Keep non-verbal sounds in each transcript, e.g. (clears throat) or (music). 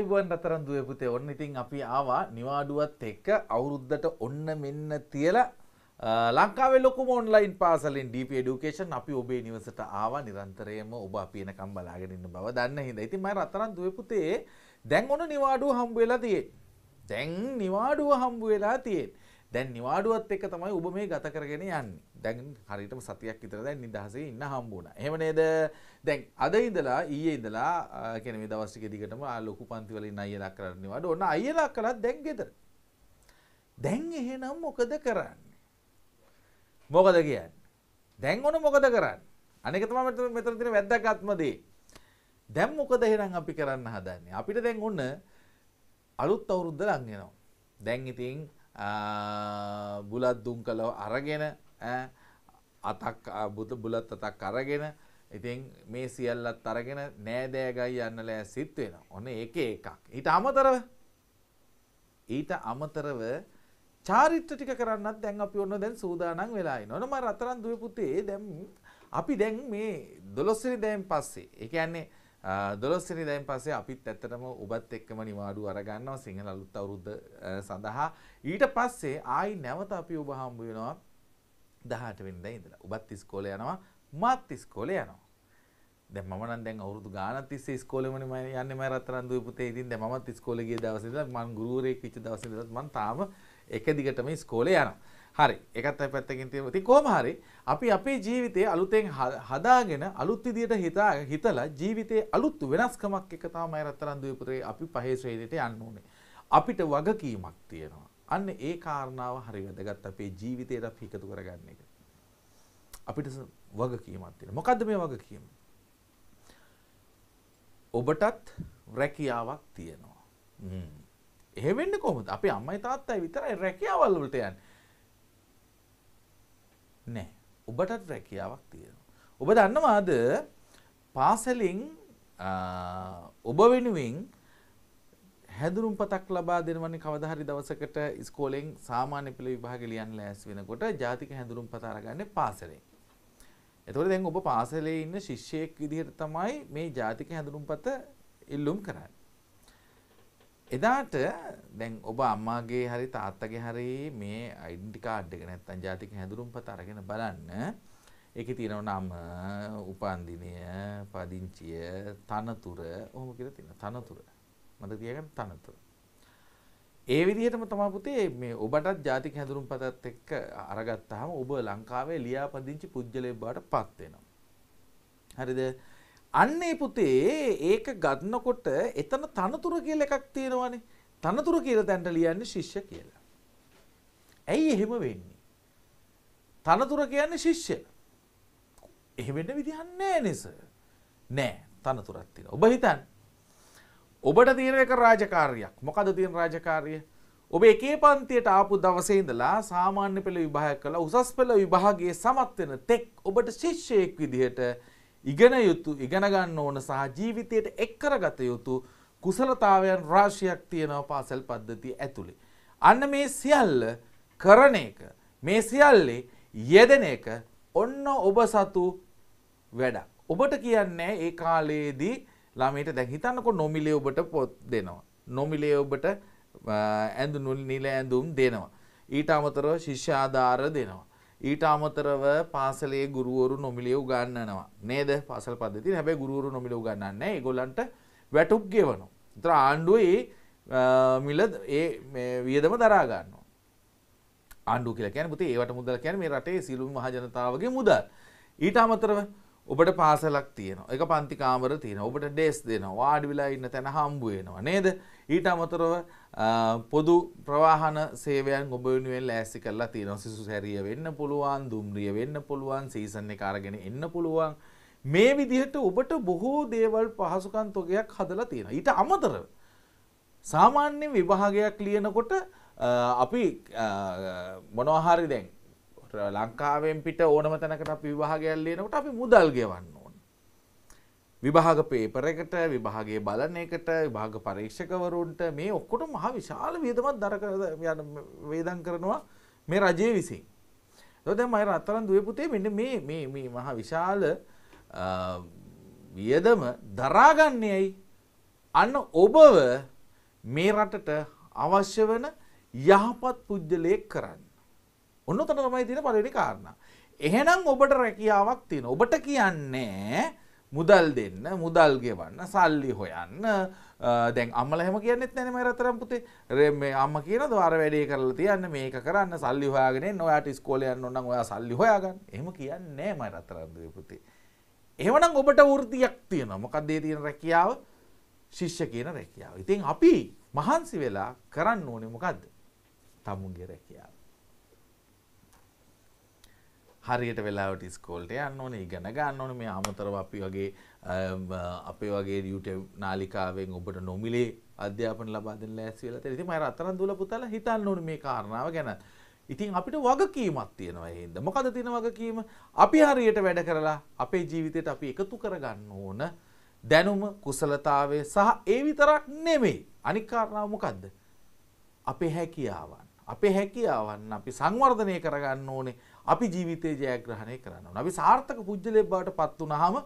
ආයිුවන් රතරන් දුව පුතේ ඔන්න ඉතින් අපි ආවා නිවාඩුවත් එක්ක අවුරුද්දට ඔන්න මෙන්න තියලා ලංකාව ලොකු ොන්ලයින් පාසලින් ඩප ඩුකේෂන් අපි ඔබේ නිවසට ආවා නිරන්තරයම ඔබ අපියනකම් බලාගෙනන්න බව දන්න හිද ඉතින් මයි රතරන් දුවපුතේ දැන් ඔන නිවාඩුව හම්බවෙලා තියෙන් දැන් නිවාඩුව හම්බු වෙලා තියෙන් දැන් නිවාඩුවත් එක තමයි ඔබ මේ ගත කරගෙන යන්න දැන් හරිටම සතියක් ඉතර දැන් නිදහසේ ඉන්න හම්බුණ හෙමනේද දැන් අද ඉඳලා ඊයේ ඉඳලා කියන්නේ මේ දවස් ටික දිගටම ලොකු පන්ති වලින් අයියලා කරන්නේ වඩ ඔන්න අයියලා කළා දැන් ගෙදර. දැන් එහෙනම් මොකද කරන්නේ? මොකද කියන්නේ? දැන් ඔන මොකද කරන්නේ? අනේක තමයි මෙතන මෙතන තියෙන වැදගත්ම දේ. දැන් මොකද එහෙනම් අපි කරන්න හදන්නේ? අපිට දැන් ඔන්න අලුත් අවුරුද්ද ලඟ වෙනවා. දැන් ඉතින් බුලත් දුම් කළව අරගෙන අතක් බුලත් අතක් අරගෙන ඉතින් මේ සියල්ලත් අරගෙන නෑදෑගයි යන්න ලෑස්තිත් වෙනවා. ඔන්න ඒකේ එකක්. ඊට අමතරව ඊට අමතරව චාරිත්‍ර ටික කරන්නත් දැන් අපි ඔන්න දැන් සූදානම් වෙලා ඉනවා. මම රතරන් දුවේ පුතේ දැන් අපි දැන් මේ 12 වෙනිදායින් පස්සේ. ඒ කියන්නේ 12 වෙනිදායින් පස්සේ අපිත් ඇත්තටම ඔබත් එක්කම නිවාඩු අරගන්නවා සිංහල අලුත් අවුරුද්ද සඳහා. ඊට පස්සේ ආයි නැවත අපි ඔබ හම්බ වෙනවා 18 වෙනිදා ඉඳලා. ඔබත් ඉස්කෝලේ යනවා. මාත් ඉස්කෝලේ යනවා. දැන් මම නම් දැන් අවුරුදු ගානක් තිස්සේ ඉස්කෝලේමනේ මම යන්නේ මම රත්තරන්දුවේ පුතේ. ඉතින් දැන් මමත් ඉස්කෝලේ ගිය දවසේ ඉඳලා මම ගුරුවරයෙක් වෙච්ච දවසේ ඉඳලා මම තාම එක දිගටම ඉස්කෝලේ යනවා. හරි. ඒකත් අපි පැත්තකින් තියමු. ඉතින් කොහොම හරි අපි අපේ ජීවිතේ අලුතෙන් හදාගෙන අලුත් විදියට හිතා හිතලා ජීවිතේ අලුත් වෙනස්කමක් එක තමයි රත්තරන්දුවේ පුතේ අපි පහේ ශ්‍රේණියට යන්න ඕනේ. අපිට වගකීමක් තියෙනවා. අන්න ඒ කාරණාව හරි වැදගත් අපේ ජීවිතයට අපි එකතු කරගන්න එක. අපිට වගකීමක් තියෙනවා. මොකද්ද මේ වගකීම? ඔබටත් රැකියාවක් තියෙනවා. හ්ම්. එහෙ වෙන්නේ කොහොමද? අපි අම්මයි තාත්තයි විතරයි රැකියාවල් වලට යන්නේ. නෑ. ඔබටත් රැකියාවක් තියෙනවා. ඔබ දන්නවාද පාසලින් ඔබ වෙනුවෙන් හැදුරුම් පතක් ලබා දෙනවන්නේ කවදාහරි දවසකට ඉස්කෝලෙන් සාමාන්‍ය පෙළ විභාගෙ ලියන්න ලෑස්ති වෙනකොට ජාතික හැදුරුම් පත අරගන්නේ පාසලෙන්. එතකොට දැන් ඔබ පාසලේ ඉන්න ශිෂ්‍යයෙක් විදිහට තමයි මේ ජාතික හැඳුනුම්පත ඉල්ලුම් කරන්නේ. එදාට දැන් ඔබ අම්මාගේ හරි තාත්තගේ හරි මේ ඩෙන්ටි කාඩ් එක නැත්තම් ජාතික හැඳුනුම්පත අරගෙන බලන්න. ඒකේ තියෙනව නම, උපන් දිනය, පදිංචිය, තනතුර, ඔහොම කියලා තියෙනවා. තනතුර. මතක තියාගන්න තනතුර. ඒ විදිහටම තමයි පුතේ මේ ඔබටත් ජාතික හැඳුම්පතත් එක්ක අරගත්තාම ඔබ ලංකාවේ ලියාපදිංචි පුජ්‍යලේ බවට පත් වෙනවා. හරිද? අන්නේ පුතේ ඒක ගන්නකොට එතන තනතුර කියලා එකක් තියෙනවානේ. තනතුර කියලා තැනට ලියන්නේ ශිෂ්‍ය කියලා. ඇයි එහෙම වෙන්නේ? තනතුර කියන්නේ ශිෂ්‍ය. එහෙම වෙන්න විදිහක් නැහැ නේස. නෑ තනතුරක් තියෙනවා. ඔබ හිතන්නේ ඔබට තියෙන එක රාජකාරියක් මොකද තියෙන රාජකාරිය ඔබ එකේ පන්තියට ආපු දවසේ ඉඳලා සාමාන්‍ය පෙළ විභාග කළා උසස් පෙළ විභාගයේ සමත් වෙන තෙක් ඔබට ශිෂ්‍යයෙක් විදිහට ඉගෙන යුතු ඉගෙන ගන්න ඕන සහ ජීවිතයට එක් කරගත යුතු කුසලතාවයන් රාශියක් තියෙනවා පාසල් පද්ධතිය ඇතුලේ. අන්න මේ සියල්ල කරන එක මේ සියල්ලේ යෙදෙන එක ඔන්න ඔබ සතු වැඩක්. ඔබට කියන්නේ ඒ කාලයේදී ළමයට දැන් හිතන්නකො නොමිලේ ඔබට පොත් දෙනවා. නොමිලේ ඔබට ඇඳුණු නිල ඇඳුම් දෙනවා. ඊට අමතරව ශිෂ්‍ය ආධාර දෙනවා. ඊට අමතරව පාසලේ ගුරුවරු නොමිලිය උගන්නනවා. නේද? පාසල් පද්ධතිය. හැබැයි ගුරුවරු නොමිලිය උගන්නන්නේ නැහැ. ඒගොල්ලන්ට වැටුප් ගෙවනවා. ඒතර ආණ්ඩුව ඒ මිල ඒ වියදම දරා ගන්නවා. ආණ්ඩුව කියලා කියන්නේ පුතේ ඒවට මුදල් කියන්නේ මේ රටේ සියලුම මහ ජනතාවගේ මුදල්. ඊට අමතරව ඔබට පාසලක් තියෙනවා එක පන්ති කාමර තියෙනවා ඔබට ඩේස් දෙනවා වාඩි වෙලා ඉන්න තැන හම්බ වෙනවා නේද ඊට අමතරව පොදු ප්‍රවාහන සේවයන් ඔබ වෙනුවෙන් ලෑස්ති කරලා තියෙනවා සිසු සැරිය වෙන්න පුළුවන් දුම්රිය වෙන්න පුළුවන් සීසන් එක අරගෙන එන්න පුළුවන් මේ විදිහට ඔබට බොහෝ දේවල් පහසුකම් තොගයක් හදලා තියෙනවා ඊට අමතරව සාමාන්‍ය විභාගයක් ලියනකොට අපි මොනවහරි දැන් ලංකාවෙන් පිට ඕනම තැනකට අපි විභාගයක් ලියනකොට අපි මුදල් ගෙවන්න ඕන. විභාග පේපර් එකට, විභාගයේ බලන එකට, විභාග පරීක්ෂකවරුන්ට මේ ඔක්කොට මහ විශාල වියදමක් දර වේදම් කරනවා මේ රජයේ විසින්. එතකොට දැන් මම රත්තරන් දුවේ පුතේ මෙන්න මේ මේ මේ මහ විශාල වියදම දරා ගන්නේ ඇයි? අන්න ඔබව මේ රටට අවශ්‍ය වන යහපත් පුද්ගලයෙක් කරන්න. ඔන්න තන තමයි තියෙන පලවෙනි කාරණා. එහෙනම් ඔබට රැකියාවක් තියෙන. ඔබට කියන්නේ මුදල් දෙන්න, මුදල් ගෙවන්න, සල්ලි හොයන්න. දැන් අම්මලා හැම කියන්නෙත් නැනේ මම රතරම් පුතේ. මේ අම්මා කියනවා අර වැඩේ කරලා තියන්න, මේක කරන්න, සල්ලි හොයාගෙන එන්න. ඔයාට ඉස්කෝලේ යන්න ඕන නම් ඔයා සල්ලි හොයාගන්න. එහෙම කියන්නේ නැහැ මම රතරම් පුතේ. එහෙමනම් ඔබට වෘත්තියක් තියෙනවා. මොකක්ද ඒ තියෙන රැකියාව? ශිෂ්‍ය කියන රැකියාව. ඉතින් අපි මහන්සි වෙලා කරන්න ඕනේ මොකද්ද? තමුන්ගේ රැකියාව. හරියට වෙලාවට ස්කෝල්ට යන්න ඕනේ ඉගෙන ගන්න ඕනේ මේ අමතරව අපි වගේ අපේ වගේ YouTube නාලිකාවෙන් ඔබට නොමිලේ අධ්‍යාපන ලබා දෙන්න ලෑස්ති වෙලා තියෙනවා. ඉතින් මම රත්තරන් දුවලා පුතාලා හිතන්න ඕනේ මේ කාරණාව ගැන. ඉතින් අපිට වගකීමක් තියෙනවා හින්ද මොකද තියෙන වගකීම අපි හරියට වැඩ කරලා අපේ ජීවිතයට අපි එකතු කරගන්න ඕන දැනුම කුසලතාවය සහ ඒ විතරක් නෙමෙයි අනික් කාරණාව මොකද්ද අපේ හැකියාවන් අපේ හැකියාවන් අපි සංවර්ධනය කරගන්න ඕනේ අපි ජීවිතයේ ජයග්‍රහණය කරන්න ඕන. අපි සාර්ථක පුජ්‍යලයක් බවට පත් වුණාම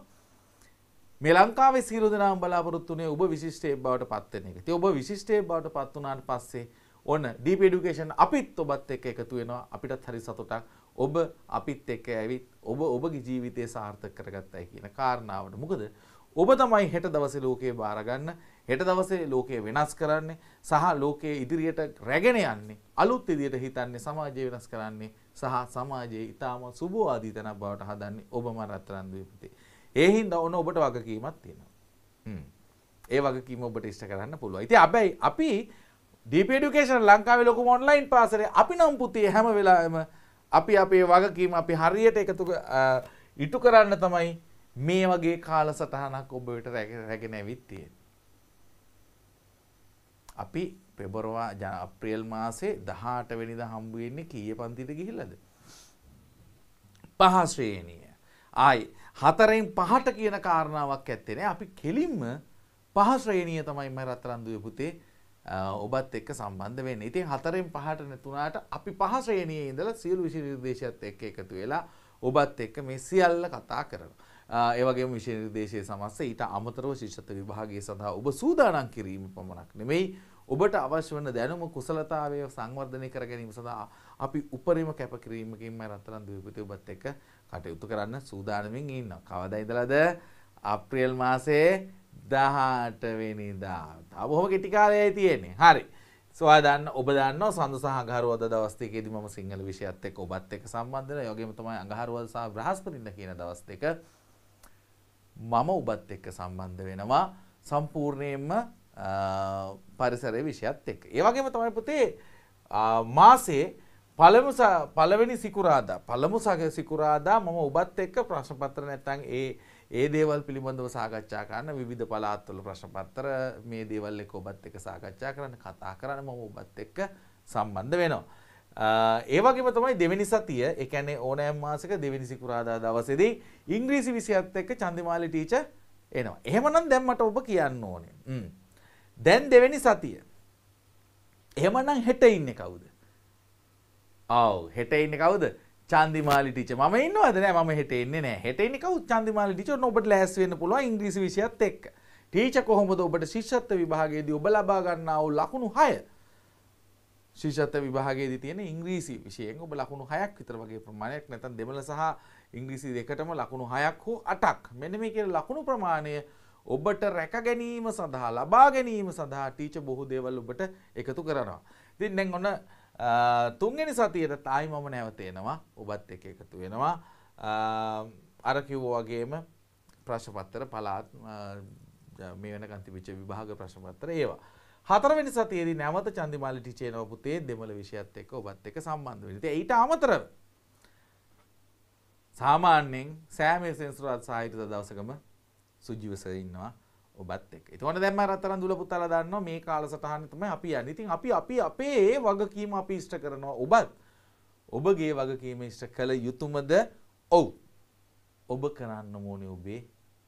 මේ ලංකාවේ සියලු දෙනාම බලාපොරොත්තු වෙන්නේ ඔබ විශිෂ්ටයෙක් බවට පත් වෙන එක. ඉතින් ඔබ විශිෂ්ටයෙක් බවට පත් වුණාට පස්සේ ඔන්න ඩීප් এডুকেෂන් අපිත් ඔබත් එක්ක එකතු වෙනවා. අපිටත් හරි සතුටක්. ඔබ අපිත් එක්ක ඇවිත් ඔබ ඔබගේ ජීවිතය සාර්ථක කරගත්තයි කියන කාරණාවට. මොකද ඔබ තමයි හෙට දවසේ ලෝකයේ බාරගන්න හෙට දවසේ ලෝකය වෙනස් කරන්නේ සහ ලෝකයේ ඉදිරියට රැගෙන යන්නේ අලුත් විදියට හිතන්නේ සමාජය වෙනස් කරන්නේ සහ සමාජයේ ඊටාම සුබවාදී තැනක් බවට හදන්නේ ඔබම රත්තරන් දීපතේ. ඒ හින්දා ඔන්න ඔබට වගකීමක් තියෙනවා. හ්ම්. ඒ වගකීම ඔබට ඉෂ්ට කරන්න පුළුවන්. ඉතින් හැබැයි අපි DP Education ලංකාවේ ලොකුම ඔන්ලයින් පාසලේ අපි නම් පුතේ හැම වෙලාවෙම අපි අපේ වගකීම අපි හරියට එකතු ඉටු කරන්න තමයි මේ වගේ කාලසටහනක් ඔබට රැගෙන ඇවිත් තියෙන. අපි පෙබරවා අප්‍රියල් මාසේ 18 වෙනිදා හම්බ වෙන්නේ කීය පන්තිද ගිහිල්ලාද? පහ ශ්‍රේණිය. ආයි හතරෙන් පහට කියන කාරණාවක් ඇත්තේ නෑ. අපි කෙලින්ම පහ ශ්‍රේණිය තමයි මම රත්රන්දුවේ පුතේ ඔබත් එක්ක සම්බන්ධ වෙන්නේ. ඉතින් හතරෙන් පහට නැතුණාට අපි පහ ශ්‍රේණියේ ඉඳලා සියලු විෂය නිර්දේශයත් එක්ක එකතු වෙලා ඔබත් එක්ක මේ සියල්ල කතා කරනවා. ඒවගේ විශේෂ දේශය සමස්ස ඊට අමතරව ශිෂ්‍යත්ව විභාගය සඳහා ඔබ සූදානම් කිරීම පමණක් නෙමෙයි ඔබට අවශ්‍ය වන දැනුම කුසලතාවය සංවර්ධනය කර ගැනීම සඳහා අපි උපරිම කැපකිරීමකින්ම රත්තරන් දූපති ඔබත් එක්ක කටයුතු කරන්න සූදානමින් ඉන්නවා. කවදා ඉඳලාද? අප්‍රේල් මාසේ 18 වෙනිදා. තව බොහොම කෙටි කාලයයි තියෙන්නේ. හරි. සවා දන්න ඔබ දන්න සඳ සහ අඟහරුවද දවස්තිකේදී මම සිංහල විෂයත් එක්ක ඔබත් එක්ක සම්බන්ධ වෙනවා. ඒ වගේම තමයි අඟහරුවද සහ බ්‍රහස්පතින්ද කියන දවස් දෙක මම ඔබත් එක්ක සම්බන්ධ වෙනවා සම්පූර්ණයෙන්ම පරිසරය විෂයත් එක්ක. ඒ වගේම තමයි පුතේ මාසේ පළමු පළවෙනි සිකුරාදා පළමු සිකුරාදා මම ඔබත් එක්ක ප්‍රශ්න පත්‍ර නැත්නම් ඒ ඒ දේවල් පිළිබඳව සාකච්ඡා කරන්න විවිධ පළාත්වල ප්‍රශ්න පත්‍ර මේ දේවල් එක්ක ඔබත් එක්ක සාකච්ඡා කරන්න කතා කරන්න මම ඔබත් එක්ක සම්බන්ධ වෙනවා. ඒවගේම තමයි දෙවැනි සතිය එකැනේ ඕනෑම් මාසක දෙවැනි සිකුරාදා දවසේදී ඉංග්‍රීසි විසියත් එක්ක චන්දිමාලි ටීචර් එනවා. එහෙමනම් දැන් මට ඔබ කියන්න ඕනේ. දැන් දෙවැනි සතිය. එහෙමනම් හෙට ඉන්නේ කවුද? ආව් හෙට ඉන්නේ කවුද? චන්දිමාලි ටීචර්. මම ඉන්නවද නෑ මම හෙට එන්නේ නෑ. හෙට ඉන්නේ කවුද? චන්දිමාලි ටීචර්. ඔබට ලෑස්ති වෙන්න පුළුවන් ඉංග්‍රීසි විෂයත් එක්ක. ටීචර් කොහොමද ඔබට ශිෂ්‍යත්ව විභාගයේදී ඔබ ලබා ගන්නා වූ ලකුණු 6 ශීෂත්ත විභාගයේදී තියෙන ඉංග්‍රීසි විෂයෙන් ඔබ ලකුණු 6ක් විතර වගේ ප්‍රමාණයක් නැත්නම් දෙමළ සහ ඉංග්‍රීසි දෙකටම ලකුණු 6ක් හෝ 8ක් මෙන්න මේ කියන ලකුණු ප්‍රමාණය ඔබට රැක ගැනීම සඳහා ලබා ගැනීම සඳහා ටීචර් බොහෝ දේවල් ඔබට එකතු කරනවා. ඉතින් දැන් ඔන්න තුන්වෙනි සතියේට ආයි මම නැවත එනවා. ඔබත් එක්ක එකතු වෙනවා. අර කිව්වා වගේම ප්‍රශ්න පත්‍ර පළාත් මේ වෙනකන් තිබිච්ච විභාග ප්‍රශ්න පත්‍ර ඒවා. හතරවෙනි සතියේදී නැවත චන්දිමාලි ටිචේනෝ පුතේ දෙමළ විෂයත් එක්ක ඔබත් එක්ක සම්බන්ධ වෙන්න. ඉතින් ඊට අමතරව සාමාන්‍යයෙන් සෑම සෙන්සුරාත් සාහිත්‍ය දවසකම සුජීව සර් ඉන්නවා ඔබත් එක්ක. ඒතකොට දැන් මම රත්තරන් දුල පුතාලා දන්නවා මේ කාලසටහන තමයි අපි යන්නේ. ඉතින් අපි අපි අපේ වගකීම අපි ඉෂ්ට කරනවා. ඔබත් ඔබගේ වගකීම ඉෂ්ට කළ යුතුමද? ඔව්. ඔබ කරන්න ඕනේ ඔබේ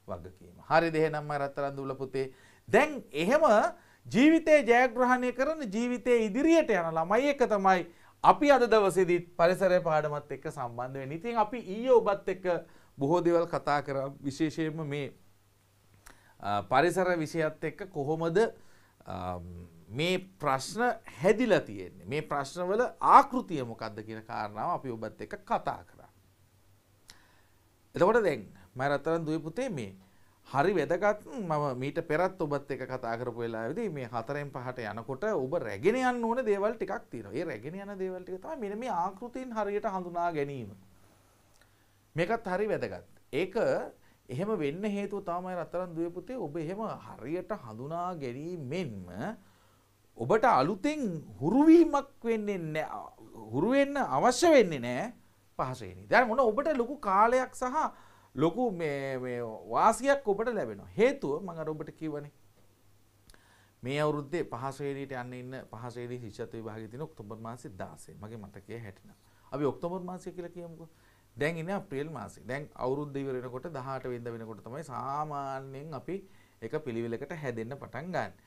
වගකීම. හරිද එහෙනම් මම රත්තරන් දුල පුතේ. දැන් එහෙම ජීවිතේ ජයග්‍රහණය කරන ජීවිතේ ඉදිරියට යන ළමයි එක තමයි අපි අද දවසේදී පරිසරය පාඩමත් එක්ක සම්බන්ධ වෙන්නේ. ඉතින් අපි ඊයේ ඔබත් එක්ක බොහෝ දේවල් කතා කරා විශේෂයෙන්ම මේ පරිසර විෂයත් එක්ක කොහොමද මේ ප්‍රශ්න හැදිලා තියෙන්නේ. මේ ප්‍රශ්නවල ආකෘතිය මොකක්ද කියන කාරණාව අපි ඔබත් එක්ක කතා කරා. එතකොට දැන් මම රත්තරන් දුවේ පුතේ මේ හරි වැදගත් මම මීට පෙරත් ඔබත් එක කතා කරපු වෙලාවේදී මේ හතරෙන් පහට යනකොට ඔබ රැගෙන යන්න ඕන දේවල් ටිකක් තියෙනවා. ඒ රැගෙන යන දේවල් ටික තමයි මෙන්න මේ ආකෘතීන් හරියට හඳුනා ගැනීම. මේකත් හරි වැදගත්. ඒක එහෙම වෙන්න හේතුව තමයි රත්තරන් දුවේ පුතේ ඔබ එහෙම හරියට හඳුනා ගැනීමෙන්ම ඔබට අලුතෙන් හුරු වීමක් වෙන්නේ නැහැ. හුරු වෙන්න අවශ්‍ය වෙන්නේ නැහැ පහසෙනි. දැන් මොන ඔබට ලොකු කාලයක් සහ ලොකු වාසියක් ඔබට ලැබෙන හේතුව මඟ ඔබට කිවනේ මේ අවුරුද්දේ පහසේරීට යන්න ඉන්න පහසේරී ශිෂ්‍යත්ව විභාගයේ තියෙන ඔක්තෝබර් මාසේ 16 මගේ මතකයේ හැටිනම් අපි ඔක්තෝබර් මාසය කියලා කියමුකෝ දැන් ඉන්නේ අප්‍රේල් මාසේ. දැන් අවුරුද්ද ඉවර වෙනකොට 18 වෙනිදා වෙනකොට තමයි සාමාන්‍යයෙන් අපි එක පිළිවෙලකට හැදෙන්න පටන් ගන්න.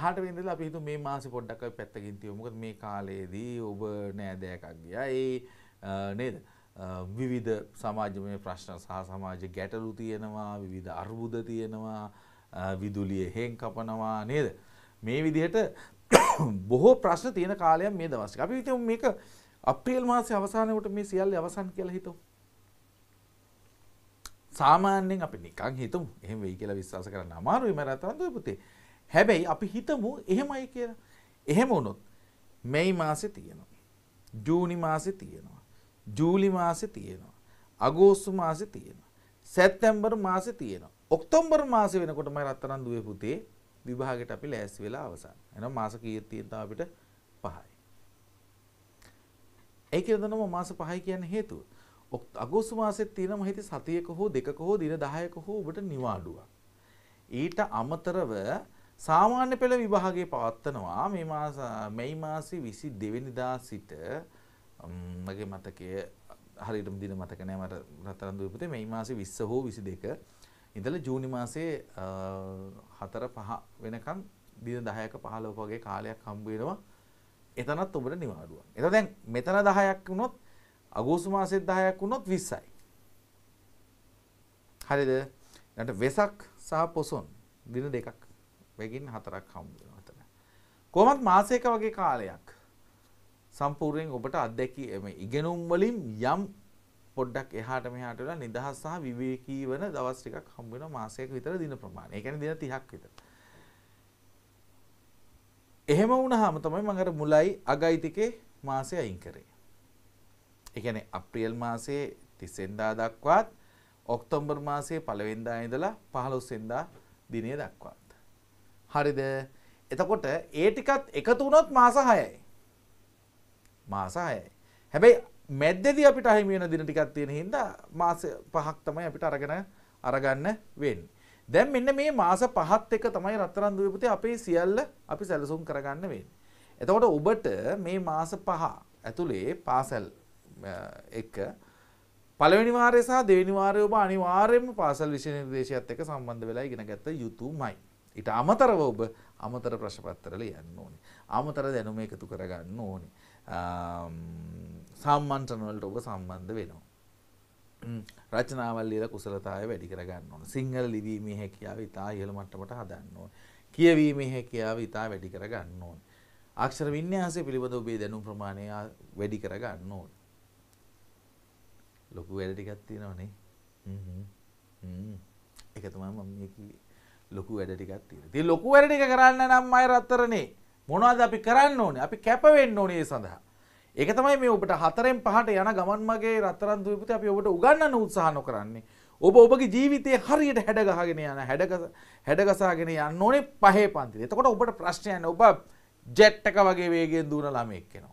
18 වෙනිදා අපි හිතුව මේ මාසේ පොඩ්ඩක් අපි පැත්තකින් තියමු. මොකද මේ කාලයේදී ඔබ නෑදෑකක් ගියා. ඒ නේද? විවිධ සමාජමය ප්‍රශ්න සහ සමාජ ගැටලු තියෙනවා විවිධ අර්බුද තියෙනවා විදුලිය හෙන් කපනවා නේද මේ විදිහට (coughs) බොහෝ ප්‍රශ්න තියෙන කාලයක් මේ දවස් අපි විතමු මේක අප්‍රේල් මාසේ අවසානයට මේ සියල්ල අවසන් කියලා හිතමු සාමාන්‍යයෙන් අපි නිකන් හිතමු එහෙම වෙයි කියලා විශ්වාස කරන්න අමාරුයි මරතන්දු පුතේ හැබැයි අපි හිතමු එහෙමයි කියලා එහෙම වුණොත් මැයි මාසේ තියෙනවා ජූනි මාසේ තියෙනවා ජූලි මාසෙ තියෙනවා. අගෝස්තු මාසෙ තියෙනවා. සැප්තැම්බර් මාසෙ තියෙනවා. ඔක්තෝබර් මාසෙ වෙනකොටම රත්තරන් දුවේ පුතේ විභාගෙට අපි ලෑස්ති වෙලා අවසන්. එහෙනම් මාස කීයක් තියෙනවද අපිට? 5යි. ඒ කියලා දන්නම මාස 5යි කියන්නේ හේතුව. අගෝස්තු මාසෙත් තියෙනම හිත සතියක හෝ දෙකක හෝ දින 10ක හෝ ඔබට නිවාඩුවක්. ඊට අමතරව සාමාන්‍ය පෙළ විභාගය පවත්වනවා මේ මාස මේ මාසේ 22 වෙනිදා සිට මගේ මතකය හරියටම දින මතක නෑ මට රත්තරන්දු පුතේ මේ මාසේ 20 හෝ 22 ඉඳලා ජූනි මාසේ 4 5 වෙනකන් දින 10ක 15ක වගේ කාලයක් හම්බ වෙනවා එතනත් ඔබට නිවාඩුවක්. එතකොට දැන් මෙතන 10ක් වුණොත් අගෝස්තු මාසෙත් 10ක් වුණොත් 20යි. හරිද? ඊට වෙසක් සහ පොසොන් දින දෙකක් වෙගින් හතරක් හම්බ වෙනවා එතන. කොහොමත් මාසයක වගේ කාලයක් සම්පූර්ණයෙන් ඔබට අත්දැකීම ඉගෙනුම් වලින් යම් පොඩ්ඩක් එහාට මෙහාට වෙලා නිදහස් සහ විවේකී වන දවස් ටිකක් හම්බ වෙනවා මාසයක විතර දින ප්‍රමාණය. ඒ කියන්නේ දින 30ක් විතර. එහෙම වුණාම තමයි මම අර මුලයි අගයි ටිකේ මාසය අයින් කරේ. ඒ කියන්නේ අප්‍රේල් මාසයේ 30 වෙනිදා දක්වාත් ඔක්තෝබර් මාසයේ 1 වෙනිදා ඉඳලා 15 වෙනිදා දිනය දක්වාත්. හරිද? එතකොට ඒ ටිකත් එකතු වුණොත් මාස 6යි. මාස 6යි. හැබැයි මැද්දේදී අපිට අහිමි වෙන දින ටිකක් තියෙන හින්දා මාස 5ක් තමයි අපිට අරගෙන අරගන්න වෙන්නේ. දැන් මෙන්න මේ මාස 5ත් එක තමයි රත්තරන් දුවේ අපේ සියල්ල අපි සැලසුම් කරගන්න වෙන්නේ. එතකොට ඔබට මේ මාස 5 ඇතුලේ පාසල් එක පළවෙනි වාරය සහ දෙවෙනි වාරය ඔබ අනිවාර්යයෙන්ම පාසල් විෂය නිර්දේශයත් එක්ක සම්බන්ධ වෙලා ඉගෙන ගත යුතුමයි. ඊට අමතරව ඔබ අමතර ප්‍රශ්න පත්‍ර ලියන්න ඕනේ. අමතර දැනුම එකතු කරගන්න ඕනේ. සම්මන්ත්‍රණවලට ඔබ සම්බන්ධ වෙනවා. රචනාවල් ලියලා කුසලතාවය වැඩි කරගන්න ඕන. සිංහල ලිවීමේ හැකියාව ඉතා ඉහළ මට්ටමට හදන්න ඕන. කියවීමේ හැකියාව ඉතා වැඩි කරගන්න ඕන. අක්ෂර වින්‍යාසය පිළිබඳ ඔබේ දැනුම් ප්‍රමාණය වැඩි කරගන්න ඕන. ලොකු වැඩ ටිකක් තියෙනවනේ. ඒක තමයි මම මේ කිව්වේ. ලොකු වැඩ ටිකක් තියෙනවා. ඉතින් ලොකු වැඩ ටික කරන්න නම් අය රත්තරනේ. මොනවද අපි කරන්න ඕනේ? අපි කැප වෙන්න ඕනේ ඒ සඳහා. ඒක තමයි මේ ඔබට හතරෙන් පහට යන ගමන් මගේ රත්තරන් දුවිපති අපි ඔබට උගන්වන්න උත්සාහ නොකරන්නේ. ඔබ ඔබගේ ජීවිතේ හරියට හැඩ ගහගෙන යන හැඩ ගසාගෙන යන්න ඕනේ පහේ පන්තිල. එතකොට ඔබට ප්‍රශ්නයක් නැහැ. ඔබ ජෙට් එක වගේ වේගයෙන් දුවන ළමයෙක් වෙනවා.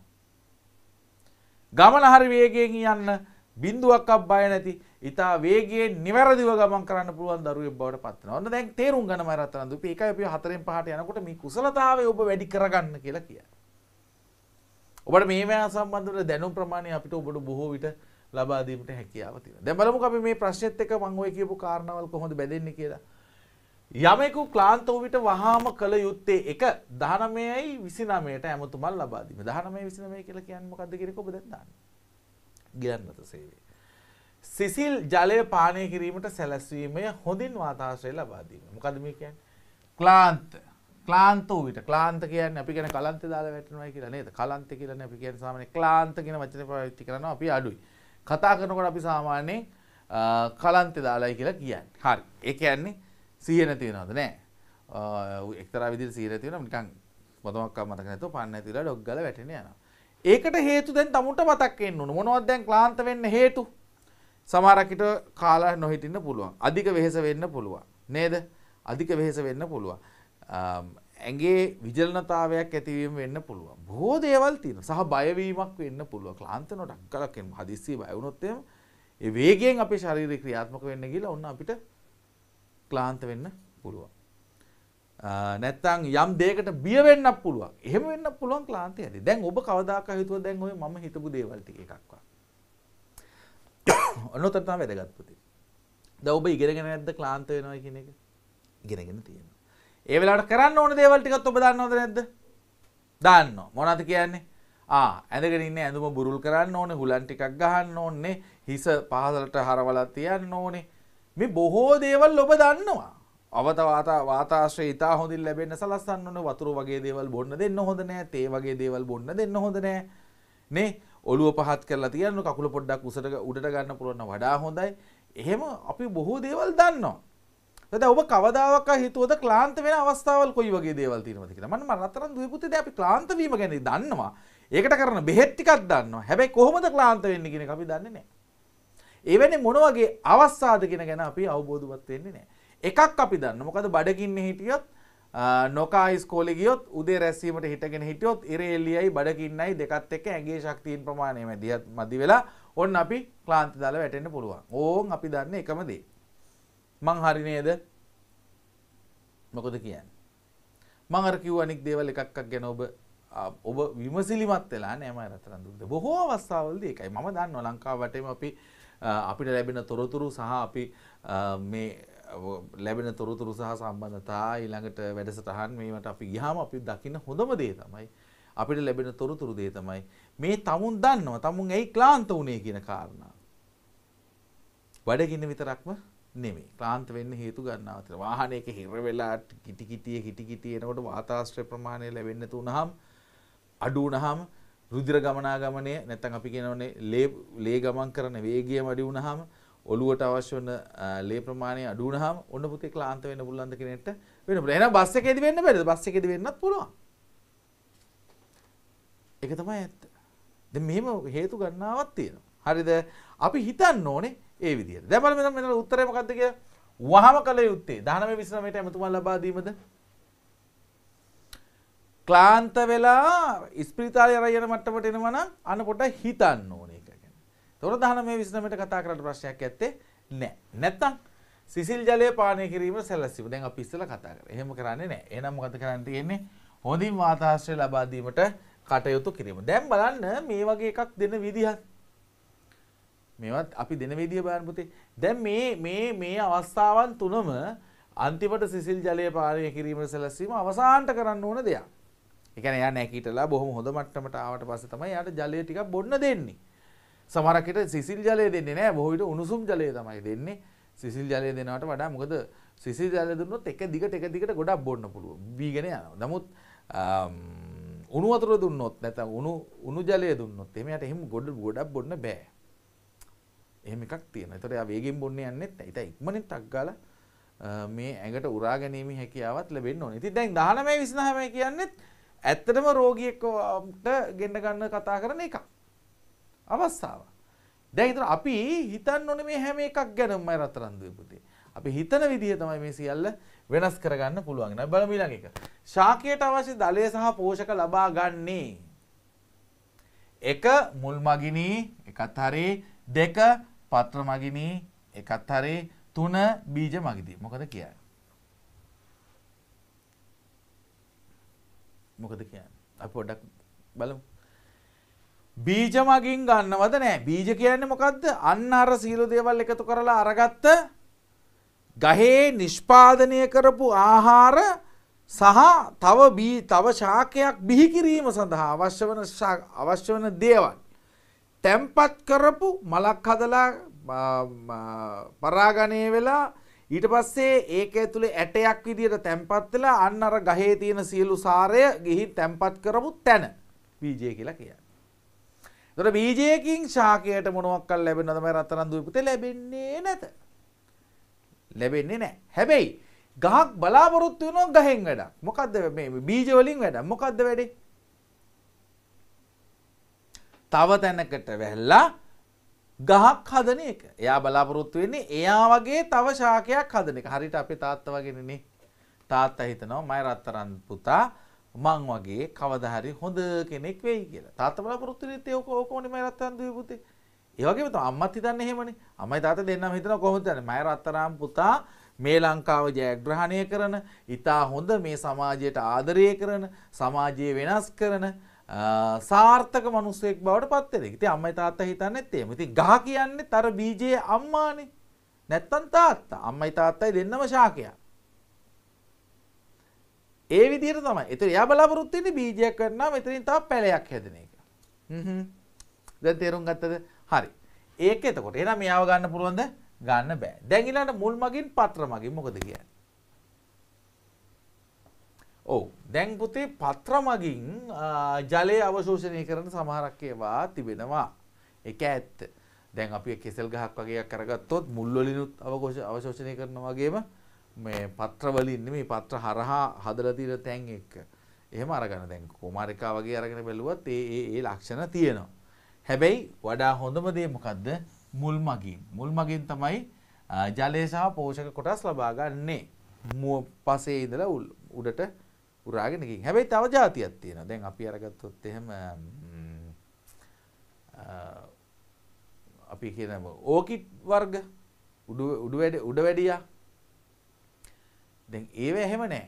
ගමන හරි වේගයෙන් යන්න බිඳුවක්වත් බය නැති ඉතා වේගේ නිවැරදිව ගමන් කරන්න පුළුවන් දරුව බවට පත්න ඔන්න දැන් තේරුම් ගන මරත්තනඳු ඒකයි අපිය හතරෙන් පහට යනකොට මේ කුසලතාවේ ඔබ වැඩි කරගන්න කියලා කිය. ඔබට මේමයා සම්බන්ධට දැනුම් ප්‍රමාණය අපිට ඔබට බොහෝ විට ලබාදීමට හැකියාව තියෙන. දැන් බලමු අපි මේ ප්‍රශ්නෙත් එක්ක මම ඔය කියපු කාරණාවල් කොහොමද බැදෙන්නේ කියලා. යමෙකු ක්ලාන්ත වූ විට වහාම කළ යුත්තේ එක 19යි 29ට ඇමතුමක් ලබා දීම. 19 29 කියලා කියන්නේ මොකද්ද කියන එක ඔබ දැන් දන්නේ. ගිලන්නත සේවය. සිසිල් ජලය පානය කිරීමට සැලැස්වීමය හොඳින් වාතාශ්‍රය ලබාදීම මොකද මේ කියන් ක්ලාන්ත ලාන්ත විට ලාන්ත කියන්න අපි ගැන කලන්ත දාල වැටනවා කියලා නේද කලන්ත කියලන අපි කියන සාමන ලාන්ත කියෙන වචන පාවිච්චි කරන අපි අඩුයි කතා කරනකොට අපි සාමාන්‍යයෙන් කලන්ත දාලායි කියලා කියන්න හරි එක යන්නේ සියන තියෙනවද නෑ එක්තර විදි සීරතියන නිකන් බොදමක් මතක නැතු පන්න ඇතිලා ඩොක්්ගල වැටෙන යන ඒකට හේතු දැන් තමුට මතක්කෙන් වුණු මොනවත් දැන් ලාන්ත වෙන්න හේතු සමහරකට කාලා නොහිටින්න පුළුවන්. අධික වෙහෙස වෙන්න පුළුවන්. නේද? අධික වෙහෙස වෙන්න පුළුවන්. ඇගේ විජලනතාවයක් ඇතිවීම වෙන්න පුළුවන්. බොහෝ දේවල් තියෙනවා. සහ බයවීමක් වෙන්න පුළුවන්. ක්ලාන්ත නොටක් කලක් එන්න හදිස්සිය බය වුණොත් එහෙම ඒ වේගයෙන් අපේ ශරීරය ක්‍රියාත්මක වෙන්න ගිහලා ඔන්න අපිට ක්ලාන්ත වෙන්න පුළුවන්. නැත්තම් යම් දෙයකට බිය වෙන්නත් පුළුවන්. එහෙම වෙන්න පුළුවන් ක්ලාන්තය ඇති. දැන් ඔබ කවදාක හිතුව දැන් ඔය මම හිතපු දේවල් ටික එකක්වත් ඔන්නතර තමයි වැදගත් පුතේ. දැන් ඔබ ඉගෙනගෙන නැද්ද ක්ලාන්ත වෙනවා කියන එක? ඉගෙනගෙන තියෙනවා. ඒ වෙලාවට කරන්න ඕන දේවල් ටිකත් ඔබ දන්නවද නැද්ද? දන්නවා. මොනවද කියන්නේ? ආ ඇඳගෙන ඉන්නේ ඇඳුම බුරුල් කරන්න ඕනේ, හුලන් ටිකක් ගහන්න ඕනේ, හිස පහසලට හරවලා තියන්න ඕනේ. මේ බොහෝ දේවල් ඔබ දන්නවා. අවත වාතාශ්‍රය ඉතා හොඳින් ලැබෙන්න සලස්සන්න ඕනේ. වතුර වගේ දේවල් බොන්න දෙන්න හොඳ නෑ, තේ වගේ දේවල් බොන්න දෙන්න හොඳ නෑ. නේ ඔලුව පහත් කරලා තියන්න කකුල පොඩ්ඩක් උසට උඩට ගන්න පුළුවන් වඩා හොඳයි. එහෙම අපි බොහෝ දේවල් දන්නවා. දැන් ඔබ කවදාවත් හිතුවද ක්ලාන්ත වෙන අවස්ථාවල් කොයි වගේ දේවල් තියෙනවද කියලා. මම රත්තරන් දුවේ පුතේ දැන් අපි ක්ලාන්ත වීම ගැන දන්නවා. ඒකට කරන බෙහෙත් ටිකක් දන්නවා. හැබැයි කොහොමද ක්ලාන්ත වෙන්නේ කියන එක අපි දන්නේ නැහැ. එවැනි මොන වගේ අවස්ථාද කියන ගැන අපි අවබෝධවත් වෙන්නේ නැහැ. එකක් අපි දන්න මොකද බඩගින්න හිටියොත් නොකා ස්කෝලි ගියොත් උදේ රැස්වීමට හිටගෙන හිටියොත් ඉර එල්ලියයි බඩකින්නයි දෙකත් එක්ක ඇගේ ශක්තියින් ප්‍රමාණය මැදිහත් මදි වෙලා ඔන්න අපි ක්ලාන්ති දාලා වැටෙන්න පුළුවන්. ඕන් අපි දන්නේ එකම දේ. මං හරි නේද? මොකද කියන්නේ? මං අර කිව්ව අනික් දේවල් එකක් ගැන ඔබ ඔබ විමසිලිමත් වෙලා නෑ මම රත්තරන් දුක්ද. බොහෝ අවස්ථාවලදී ඒකයි. මම දන්නවා ලංකාව වටේම අපි අපිට ලැබෙන තොරතුරු සහ අපි මේ ලැබෙන තොරතුරු සහ සම්බන්ධතා ඊළඟට වැඩසටහන් මේවට අපි ගියාම අපි දකින්න හොඳම දේ තමයි අපිට ලැබෙන තොරතුරු දේ තමයි මේ තමුන් දන්නවා තමුන් ඇයි ක්ලාන්ත වුණේ කියන කාරණා. වැඩගින්න විතරක්ම නෙමේ ක්ලාන්ත වෙන්න හේතු ගන්නවා අතර වාහනයක හිර වෙලා කිටි කිටිය කිටි කිටි එනකොට වාතාශ්‍රය ප්‍රමාණය ලැබෙන්නේ නැතු වුනහම අඩු වුනහම රුධිර ගමනාගමනය නැත්නම් අපි කියනෝනේ ලේ ලේ ගමන් කරන වේගය වැඩි වුනහම ඔලුවට අවශ්‍ය වන ලේ ප්‍රමාණය අඩු වුණාම ඔන්න පුතේ ක්ලාන්ත වෙන්න පුළුවන් ද කෙනෙක්ට වෙන්න පුළුවන්. එහෙනම් බස් එකේදී වෙන්න බැරිද? බස් එකේදී වෙන්නත් පුළුවන්. ඒක තමයි ඇත්ත. දැන් මෙහෙම හේතු ගණනාවක් තියෙනවා. හරිද? අපි හිතන්න ඕනේ ඒ විදිහට. දැන් බලමු මෙතන මෙතන උත්තරේ මොකද්ද කියලා. වහම කළ යුත්තේ 19 29ට එමතුමා ලබා දීමද? ක්ලාන්ත වෙලා ඉස්පිරිතාලේ අරයන මට්ටමට එනවා නම් අන පොඩ්ඩක් හිතන්න ඕනේ. තොරදහන මේ විසනමට කතා කරට ප්‍රශ්යක් ඇත්තේ නෑ. නැත්තං සිසිල් ජලය පානය කිරීම සැලසිව දැන් අපි ඉස්සෙල්ලා කතා කරා. එහෙම කරන්නේ නෑ. එහෙනම් මොකද කරන්න තියෙන්නේ? හොඳින් වාතාශ්‍රය ලබා දීමට කටයුතු කිරීම. දැන් බලන්න මේ වගේ එකක් දෙන විදිහත් මේවත් අපි දෙන විදිය බලන්න පුතේ. දැන් මේ මේ මේ අවස්ථාවන් තුනම අන්තිමට සිසිල් ජලය පානය කිරීම සැලසීම අවසානට කරන්න ඕන දෙයක්. ඒ කියන්නේ යා නැගිටලා බොහොම හොඳ මට්ටමට ආවට පස්සේ තමයි යාට ජලය ටිකක් බොන්න දෙන්නේ. සමරකට සිසිල් ජලය දෙන්නේ නෑ බොහවිට උණුසුම් ජලය තමයි දෙන්නේ සිසිල් ජලය දෙනවට වඩා මොකද සිසිල් ජලය දුන්නොත් එක දිගට එක දිගට ගොඩක් බොන්න පුළුවන් බීගෙන යනවා. නමුත් උණු වතුර දුන්නොත් නැත්නම් උණු උණු ජලය දුන්නොත් එහෙම යට එහෙම ගොඩ ගොඩක් බොන්න බෑ. එහෙම එකක් තියෙනවා. ඒතකොට එයා වේගෙන් බොන්නේ යන්නෙත් නැහැ. ඉතින් ඉක්මනින් ටක් ගාලා මේ ඇඟට උරා ගැනීමේ හැකියාවත් ලැබෙන්න ඕනේ. ඉතින් දැන් 19 29 කියන්නේත් ඇත්තටම රෝගියෙක්ට ගෙන්න ගන්න කතා කරන එකක්. අවස්ථාවක්. දැන් හිතන අපි හිතන්න ඕනේ මේ හැම එකක් ගැනමයි රත්තරන් දීපුතේ. අපි හිතන විදිහ තමයි මේ සියල්ල වෙනස් කරගන්න පුළුවන්. නේද? බලමු ඊළඟ එක. ශාකයට අවශ්‍ය දලය සහ පෝෂක ලබා ගන්නේ. එක මුල් මගිනී එකත් හරි දෙක පත්‍ර මගිනී එකත් හරි තුන බීජ මගිදී. මොකද කියන්නේ? මොකද කියන්නේ? අපි පොඩ්ඩක් බලමු. බීජ මගින් ගන්නවද නෑ බීජ කියන්නේ මොකක්ද අන්න අර සීලු දේවල් එකතු කරලා අරගත්ත ගහේ නිෂ්පාදනය කරපු ආහාර සහ තව බී තව ශාකයක් බිහි කිරීම සඳහා අවශ්‍ය වන අවශ්‍ය වන දේවල් තැම්පත් කරපු මලක් හදලා පරාගණය වෙලා ඊට පස්සේ ඒක ඇතුළේ ඇටයක් විදියට තැම්පත් වෙලා අන්න අර ගහේ තියෙන සියලු සාරය ගිහින් තැම්පත් කරපු තැන බීජය කියලා කියන්නේ දොර බීජයකින් ශාකයට මොනුවක්කල් ලැබෙනොදම රත්තරන් දූපත ලැබෙන්නේ නැත. ලැබෙන්නේ නෑ. හැබැයි ගහක් බලාපොරොත්තු වෙනවා ගහෙන් වැඩක්. මොකද්ද මේ බීජ වලින් වැඩ? මොකද්ද වැඩේ? තව තැනකට වැහැලා ගහක් හදන එක. එයා බලාපොරොත්තු වෙන්නේ එයා වගේ තව ශාකයක් හදන එක. හරියට අපේ තාත්තා වගේනේ. තාත්තා හිතනවා මම රත්තරන් පුතා මං වගේ කවදහරි හොඳ කෙනෙක් වෙයි කියලා තාත්තා බලාපොරොත්තු වෙන්නේ ඒක ඕකෝනේ මම රත්තරන් දුවේ පුතේ ඒ වගේම තමයි අම්මත් හිතන්නේ එහෙමනේ අම්මයි තාත්තා දෙන්නම හිතනවා කොහොමද දන්නේ මම රත්තරන් පුතා මේ ලංකාව ජයග්‍රහණය කරන ඉතා හොඳ මේ සමාජයට ආදරය කරන සමාජයේ වෙනස් කරන සාර්ථක මනුස්සෙක් බවට පත්වෙන ඉතින් අම්මයි තාත්තා හිතන්නෙත් එහෙම. ඉතින් ගහ කියන්නේ තර බීජයේ අම්මානේ. නැත්තම් තාත්තා. අම්මයි තාත්තයි දෙන්නම ශාකයක්. ඒ විදිහට තමයි. ඒතර එයා බලාපොරොත්තු වෙන්නේ බීජයක් ගන්නවා මෙතනින් තව පැලයක් හැදෙන එක. හ්ම් දැන් තේරුම් ගත්තද? හරි. ඒක එතකොට. එහෙනම් මෙයාව ගන්න පුළුවන්ද? ගන්න බෑ. දැන් ඊළඟ මුල් මගින් පත්‍ර මගින් මොකද කියන්නේ? ඔව්. දැන් පුතේ පත්‍ර මගින් ජලය අවශෝෂණය කරන සමහරක් ඒවා තිබෙනවා. ඒක ඇත්ත. දැන් අපි කෙසෙල් ගහක් වගේයක් කරගත්තොත් මුල් වලිනුත් අවශෝෂණය කරනවා වගේම මේ පත්‍රවලින් නෙමෙයි පත්‍ර හරහා හදලා තියෙන තැන් එක්ක. එහෙම අරගෙන දැන් කුමාරිකා වගේ අරගෙන බැලුවත් ඒ ඒ ඒ ලක්ෂණ තියෙනවා. හැබැයි වඩා හොඳම දේ මොකද්ද? මුල් මගින්. මුල් මගින් තමයි ජලය සහ පෝෂක කොටස් ලබා ගන්නේ. මුව පසේ ඉඳලා උඩට උරාගෙන ගිහින්. හැබැයි තව જાතියක් තියෙනවා. දැන් අපි අරගත්තොත් එහෙම අපි කියන ඕකිඩ් වර්ග උඩ උඩ වැඩ උඩ වැඩියා දැන් ඒව එහෙම නෑ.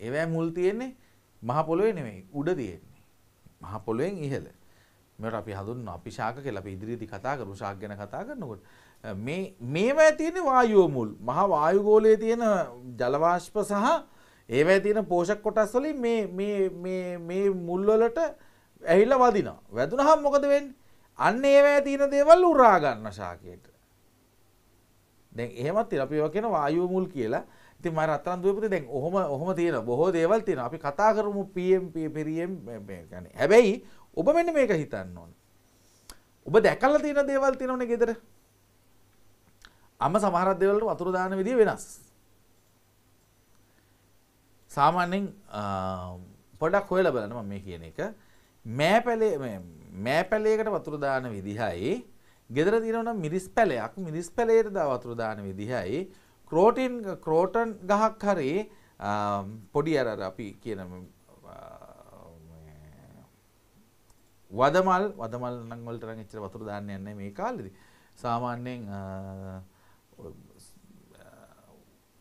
ඒවැ මුල් තියෙන්නේ මහ පොළොවේ නෙමෙයි උඩ තියෙන්නේ. මහ පොළොවෙන් ඉහළ. මේකට අපි හඳුන්වන අපි ශාක කියලා අපි ඉදිරියේදී කතා කරු ශාක ගැන කතා කරනකොට මේ මේවැ තියෙන්නේ වායුව මුල්. මහ වායු ගෝලයේ තියෙන ජල වාෂ්ප සහ ඒවැ තියෙන පෝෂක කොටස් වලින් මේ මේ මේ මේ මුල් වලට ඇහිලා වදිනවා. වැදුනහම මොකද වෙන්නේ? අන්න ඒවැ තියෙන දේවල් උරා ගන්න ශාකයට. දැන් එහෙමත් තියෙනවා. අපි ඒවා කියන වායුව මුල් කියලා. ඉතින් මම රත්තරන් දුවපුතේ දැන් ඔහොම ඔහොම තියෙන බොහෝ දේවල් තියෙනවා. අපි කතා කරමු PMP පෙරියෙන් يعني හැබැයි ඔබ මෙන්න මේක හිතන්න ඕන. ඔබ දැකලා තියෙන දේවල් තියෙනවනේ ගෙදර. අම සමහර දේවල් වලට වතුර දාන විදිය වෙනස්. සාමාන්‍යයෙන් පොඩක් හොයලා බලන්න මම මේ කියන එක. මෑ පැලේ මෑ පැලේකට වතුර දාන විදිහයි ගෙදර තියෙනවා මිරිස් පැලයක් මිරිස් පැලේට දා වතුර දාන විදිහයි ක්‍රෝටින් ක්‍රෝටන් ගහක් හරි පොඩි අර අපි කියන වදමල් වදමල් නම් වලට නම් එච්චර වතුර දාන්න යන්නේ මේ කාලෙදි. සාමාන්‍යයෙන්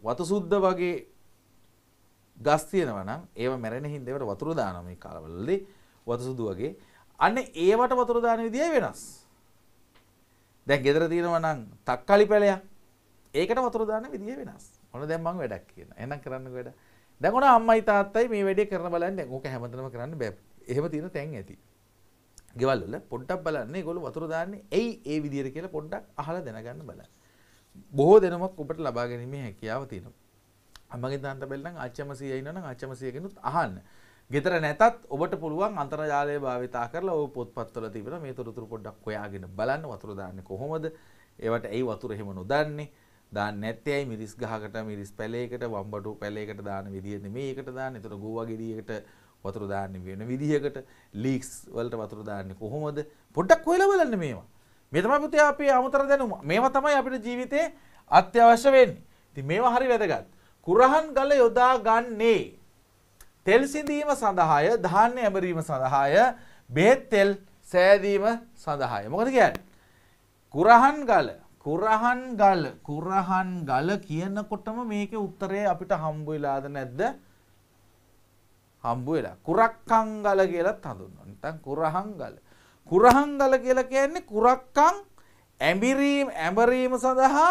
වතු සුද්ධ වගේ ගස් තියෙනවා නම් ඒව මැරෙන හින්දා ඒවට වතුර දානවා මේ කාලවලදී වතු සුදු වගේ. අන්න ඒවට වතුර දාන විදිය වෙනස්. දැන් ගෙදර තියෙනවා නම් තක්කාලි පැලයක් ඒකට වතුර දාන විදිය වෙනස්. ඔන්න දැන් මම වැඩක් කියනවා. එහෙනම් කරන්නකෝ වැඩ. දැන් ඔන අම්මයි තාත්තයි මේ වැඩේ කරන බලන්නේ. දැන් ඕක හැමතැනම කරන්න බෑ. එහෙම තියෙන තැන් ඇති. ගෙවල් වල පොඩ්ඩක් බලන්න. ඒගොල්ලෝ වතුර දාන්නේ ඇයි ඒ විදියට කියලා පොඩ්ඩක් අහලා දැනගන්න බලන්න. බොහෝ දෙනමක් ඔබට ලබා ගැනීමේ හැකියාව තියෙනවා. අම්මගේ තාත්තා බැලනම් ආච්චමසිය ඉන්නවනම් ආච්චමසිය කෙනුත් අහන්න. ගෙදර නැතත් ඔබට පුළුවන් අන්තර්ජාලය භාවිතා කරලා ඔය පොත්පත්වල තිබෙන මේ තොරතුරු පොඩ්ඩක් හොයාගෙන බලන්න වතුර දාන්නේ කොහොමද? ඒවට ඇයි වතුර එහෙම නොදන්නේ? දාන්න නැත්තේ ඇයි මිරිස් ගහකට මිරිස් පැලයකට වම්බටු පැලයකට දාන විදිය නෙමෙයි ඒකට දාන්නේ. ඒතර ගෝවා ගෙඩියකට වතුර දාන්නේ වෙන විදිහකට. ලීක්ස් වලට වතුර දාන්නේ කොහොමද? පොඩ්ඩක් හොයලා බලන්න මේවා. මේ තමයි පුතේ අපේ අමතර දැනුම. මේවා තමයි අපිට ජීවිතේ අත්‍යවශ්‍ය වෙන්නේ. ඉතින් මේවා හරි වැදගත්. කුරහන් ගල යොදා ගන්නේ තෙල් සිඳීම සඳහාය, ධාන්‍ය ඇඹරීම සඳහාය, බෙහෙත් තෙල් සෑදීම සඳහාය. මොකද කියන්නේ? කුරහන් ගල කුරහන් ගල කුරහන් ගල කියනකොටම මේකේ උත්තරය අපිට හම්බ වෙලාද නැද්ද? හම්බ වෙලා. කුරක්කන් ගල කියලාත් හඳුන්වනවා. නැත්නම් කුරහන් ගල. කුරහන් ගල කියලා කියන්නේ කුරක්කන් ඇඹරීම් ඇඹරීම සඳහා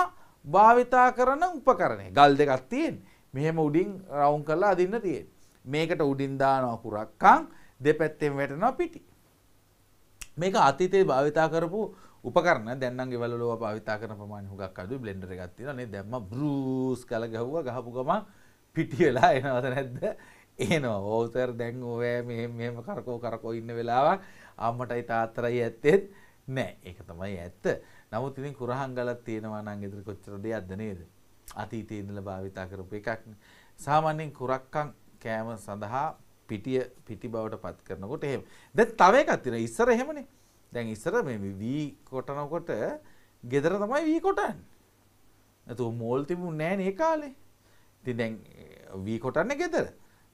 භාවිතා කරන උපකරණය. ගල් දෙකක් තියෙන. මෙහෙම උඩින් රවුම් කරලා අදින්න තියෙන. මේකට උඩින් දානවා කුරක්කන් දෙපැත්තෙන් වැටෙනවා පිටි. මේක අතීතයේ භාවිතා කරපු උපකරන දැන්නම් ගෙවලලව භාවිතා කරන ප්‍රමාණය හුඟක් අඩුයි බ්ලෙන්ඩර් එකක් තියෙනවා නේ දැම්ම බෲස් කල ගහුවා ගහපු ගමන් පිටියලා එනවද නැද්ද එනවා ඕතර දැන් ඕවෑ මෙහෙම මෙහෙම කරකෝ කරකෝ ඉන්න වෙලාවක් අම්මටයි තාත්තටයි ඇත්තෙත් නෑ ඒක තමයි ඇත්ත නමුත් ඉතින් කුරහන් ගලක් තියෙනවා නම් ඊතර කොච්චර දෙයක්ද නේද අතීතයේ ඉඳලා භාවිතා කරපු එකක් සාමාන්‍යයෙන් කුරක්කන් කෑම සඳහා පිටිය පිටි බවට පත් කරනකොට එහෙම දැන් තව එකක් තියෙනවා ඉස්සර එහෙමනේ දැන් ඉස්සර මේ වී කොටනකොට ගෙදර තමයි වී කොටන් නැතු මෝල් තිබුණ නෑ ඒ කාලේ ති දැන් වී කොටන්න ගෙදර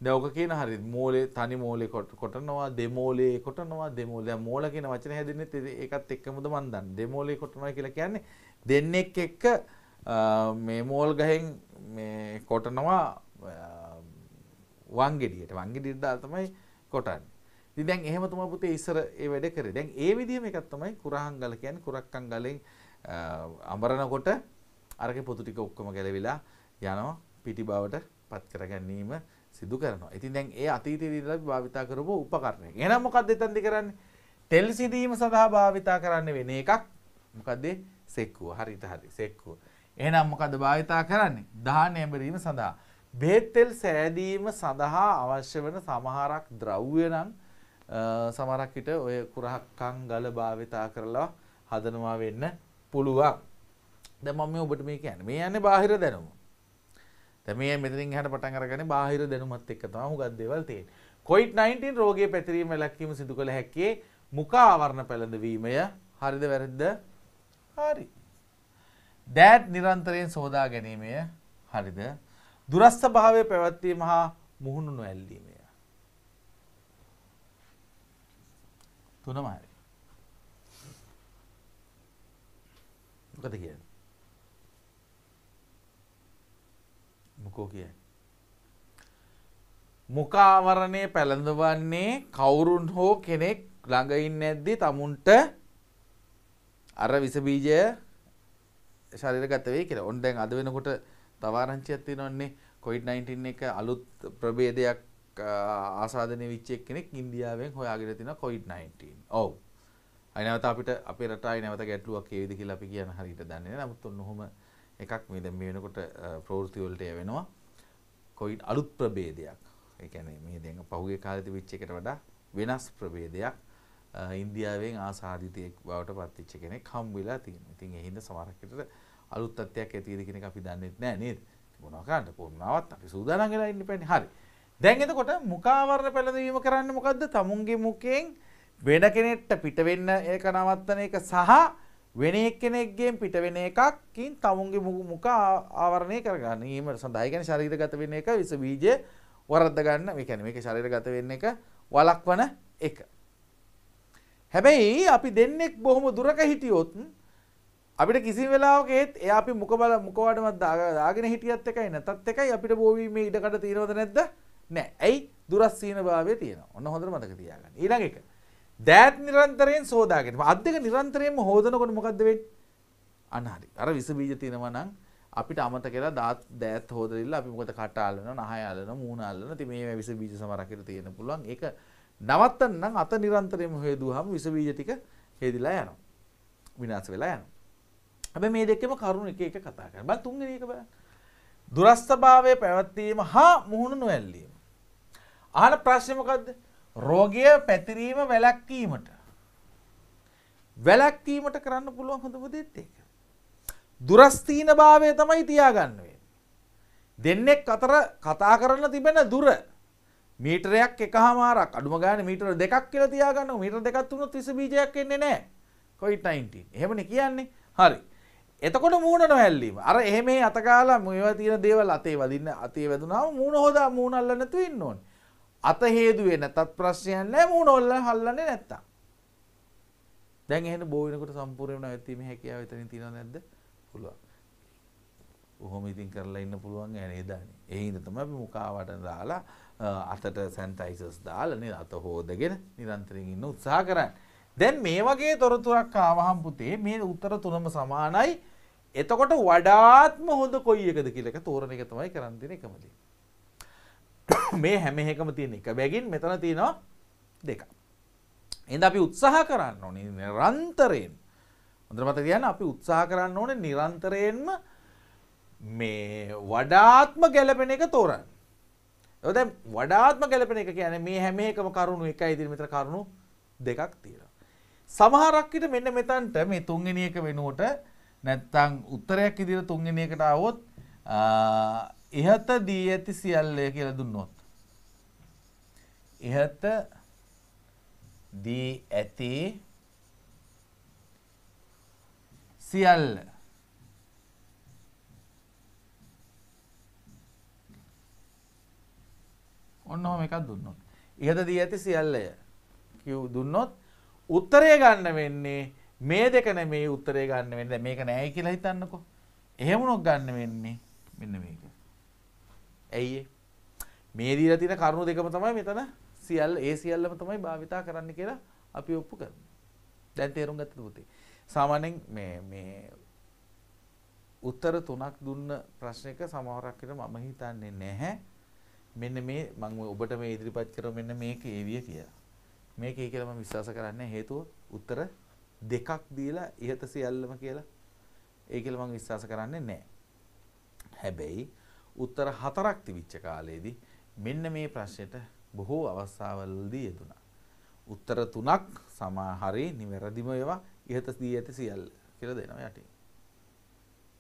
දැවක කියන හරි මෝලේ තනි මෝලෙ කොට කොටනවා දෙමෝලේ කොටනවා දෙමෝල මෝල කියන වචන හැදන්න ඒකත් එක්කමුද මන්දන් දෙමෝලේ කොටනවා කියලා කියන්නේ දෙන්නෙක් එක්ක මේ මෝල් ගහෙන් කොටනවා වංගෙඩියට වංගෙඩිට දාල් තමයි කොටන්නේ ඉතින් දැන් එහෙම තමයි පුතේ ඉස්සර ඒ වැඩ කරේ. දැන් ඒ විදිහම එකක් තමයි කුරහංගල කියන්නේ කුරක්කන් ගලෙන් අඹරනකොට අරගේ පොතු ටික ඔක්කොම ගැලවිලා යනවා පිටි බවට පත් කර ගැනීම සිදු කරනවා. ඉතින් දැන් ඒ අතීතයේදී අපි භාවිතා කරපු උපකරණය. එහෙනම් මොකද්ද එතනදී කරන්නේ? තෙල් සිදීම සඳහා භාවිතා කරන්න වෙන එකක්. මොකද්ද? සෙක්කුව. හරියට හරි. සෙක්කුව. එහෙනම් මොකද භාවිතා කරන්නේ? දහනය බැරීම සඳහා. බේත් තෙල් සෑදීම සඳහා අවශ්‍ය වන සමහරක් ද්‍රව්‍ය නම් සමහරක් විට ඔය කුරහක්කම් ගල භාවිතා කරලා හදනවා වෙන්න පුළුවන්. දැන් මම මේ ඔබට මේ කියන්නේ. මේ යන්නේ බාහිර දැනුම. දැන් මේ මෙතනින් එහාට පටන් අරගන්නේ බාහිර දැනුමත් එක්ක තමයි හුඟක් දේවල් තියෙන්නේ. COVID-19 රෝගය පැතිරීම වැළැක්වීම සිදු කළ හැකි මුඛ ආවරණ පැළඳවීමය. හරිද වැරද්ද? හරි. දෑත් නිරන්තරයෙන් සෝදා ගැනීමය. හරිද? දුරස්ථ භාවයේ පැවැත්වීම හා මුහුණු නොඇල්ලීම. තුනම හරි. මොකද කියන්නේ? මොකෝ කියන්නේ? මුඛාවරණය පැළඳවන්නේ කවුරුන් හෝ කෙනෙක් ළඟ ඉන්නේ නැද්දි tamunට අර විස බීජය ශරීරගත වෙයි කියලා. ඔන්න දැන් අද වෙනකොට තව ආරංචියක් තියෙනවන්නේ COVID-19 එක අලුත් ප්‍රභේදයක් ආසාධනය විච්චෙක් කෙනෙක් ඉන්දියාවෙන් හොයාගෙන තින කොයිඩ්-19 ඔව් අයිනවත අපිට අපේ රටායි නැවත ගැටලුවක් ඒ විදිහ කියලා අපි කියන හරියට දන්නේ නැහැ නමුත් ඔන්න ඔහොම එකක් මේ දැන් මේ වෙනකොට ප්‍රවෘත්ති වලට යවෙනවා කොයිඩ් අලුත් ප්‍රභේදයක් ඒ කියන්නේ මේ දැන් පහුගිය කාලෙදි විච්ච එකට වඩා වෙනස් ප්‍රභේදයක් ඉන්දියාවෙන් ආසාධිතයෙක් බවට පත්වෙච්ච කෙනෙක් හම් වෙලා තියෙනවා. ඉතින් ඒ හින්දා සමහරකට අලුත් තත්ත්වයක් ඇතිද කියන එක අපි දන්නේ නැහැ නේද? මොනවා කරන්න කොහොමවත් අපි සූදානම් වෙලා ඉන්න බෑනේ. හරි. දැන් එතකොට මුඛාවරණ පෙළඳවීම කරන්නේ මොකද්ද? තමුන්ගේ මුඛයෙන් වෙන කෙනෙක්ට පිට වෙන්න ඒක නවත්තන එක සහ වෙන එක්කෙනෙක්ගෙන් පිට වෙන එකකින් තමුන්ගේ මුඛ ආවරණය කරගන්න. ඊම සඳහා කියන්නේ ශරීරගත වෙන එක විස බීජ වරද්ද ගන්න. මේ කියන්නේ මේක ශරීරගත වෙන එක වළක්වන එක. හැබැයි අපි දෙන්නෙක් බොහොම දුරක හිටියොත් අපිට කිසි වෙලාවක ඒත් එයා අපි මුඛ බල මුඛ වඩමක් දාගෙන හිටියත් එකයි නැතත් එකයි අපිට බෝවීමේ ඉඩකඩ තියෙනවද නැද්ද? නෑ. ඇයි? දුරස්සීන භාවය තියෙනවා. ඔන්න හොඳට මතක තියාගන්න. ඊළඟ එක. දෑත් නිරන්තරයෙන් සෝදාගෙන. අත් දෙක නිරන්තරයෙන්ම හොදනකොට මොකද්ද වෙන්නේ? අන්න හරි. අර විස බීජ තියෙනවා නම් අපිට අමතක කරලා දාත් දෑත් හොදලා අපි මොකද කට අල්ලනවා, නහය අල්ලනවා, මූණ අල්ලනවා. ඉතින් මේ විස බීජ සමහරක් ඉර තියෙන්න පුළුවන්. ඒක නවත්තන්න නම් අත නිරන්තරයෙන්ම හොයදුවාම විස බීජ ටික හේදිලා යනවා. විනාශ වෙලා යනවා. හැබැයි මේ දෙකේම කරුණු එක එක කතා කරන්න. බල තුන්වෙනි එක බලන්න. දුරස්ථභාවයේ පැවැත්වීම හා මුහුණු නොඇල්ලීම. අහන ප්‍රශ්නමකක්ද රෝගය පැතිරීම වැලැක්වීමට වැලැක්වීමට කරන්න පුළුවන් හොඳම දෙත් ඒක. දුරස්තීන භාවය තමයි තියාගන්නුවෙන්. දෙන්නෙක් අතර කතා කරන්න තිබෙන දුර මීටරයක් එක හමාරක් අඩුම ගාන මීටර දෙකක් කියල තියාගන්න මීට දෙකත් වුණු තිස බීජයක් එන්නේ නෑ කොයි එහෙමන කියන්නේ හරි. එතකොට මූුණ නොහැල්ලීම අර එහෙම අතකාලා මුව තියන දේවල් අතේ වදින්න අතේ වැදුනාව මූුණ හොදා මූුණල්ලන්නතු ඉන්න ඕනේ අත හේදුවේ නැතත් ප්‍රශ්නයක් නැහැ මූණ ඔල්ල හල්ලන්නේ නැත්තම්. දැන් එහෙන බෝ වෙනකොට සම්පූර්ණයෙන්ම නැවතීමේ හැකියාව එතනින් තියෙනවද නැද්ද? පුළුවන්. ඔහොම ඉතින් කරලා ඉන්න පුළුවන් ඈ නේද? ඒ හින්දා තමයි අපි මුඛාවට දාලා අතට සැනිටයිසර්ස් දාලා නේද අත හොදගෙන නිරන්තරයෙන් ඉන්න උත්සාහ කරන්නේ. දැන් මේ වගේ තොරතුරක් ආවහම් පුතේ මේ උත්තර තුනම සමානයි. එතකොට වඩාත්ම හොඳ කොයි එකද කියලා එක තෝරන එක තමයි කරන් තියෙන එකම දේ. (coughs) මේ හැම එකම තියෙන එක බැගින් මෙතන තියෙනවා දෙක. එඳ අපි උත්සාහ කරන්න ඕනේ නිරන්තරයෙන්. හොඳට මතක තියාගන්න අපි උත්සාහ කරන්න ඕනේ නිරන්තරයෙන්ම මේ වඩාත්ම ගැළපෙන එක තෝරන්න. ඒක දැන් වඩාත්ම ගැළපෙන එක කියන්නේ මේ හැම එකම කරුණු එකයි ඉදිරි මෙතන කරුණු දෙකක් තියෙනවා. සමහරක් විට මෙන්න මෙතනට මේ තුන්වෙනි එක වෙනුවට නැත්තම් උත්තරයක් ඉදිරිය තුන්වෙනි එකට આવොත් ඉහත දී ඇති සියල්ලය කියලා දුන්නොත් ඉහත දී ඇති සියල්ල ඔන්නම එකක් දුන්නොත් ඉහත දී ඇති සියල්ලය කිව් දුන්නොත් උත්තරය ගන්න වෙන්නේ මේ දෙක නෙමේ උත්තරය ගන්න වෙන්නේ මේක නැහැ කියලා හිතන්නකෝ එහෙම උනොත් ගන්න වෙන්නේ මෙන්න මේක ඇයි මේ දීලා තියෙන කරුණු දෙකම තමයි මෙතන සියල්ල ඒ සියල්ලම තමයි භාවිතා කරන්න කියලා අපි ඔප්පු කරනවා. දැන් තේරුම් ගත්තද පුතේ? සාමාන්‍යයෙන් මේ මේ උත්තර තුනක් දුන්න ප්‍රශ්නයක සමහරක් විට මම හිතන්නේ නැහැ මෙන්න මේ මම ඔබට මේ ඉදිරිපත් කරන මෙන්න මේක ඒවිය කියලා. මේක ඒ කියලා මම විශ්වාස කරන්නේ හේතුව උත්තර දෙකක් දීලා ඉහත සියල්ලම කියලා ඒ කියලා මම විශ්වාස කරන්නේ නැහැ. හැබැයි උත්තර හතරක් තිබිච්ච කාලයේදී මෙන්න මේ ප්‍රශ්නෙට බොහෝ අවස්ථාවලදී යෙදුණා. උත්තර තුනක් සමහරේ නිවැරදිම ඒවා ඉහත දී ඇති සියල්ල කියලා දෙනවා යටින්.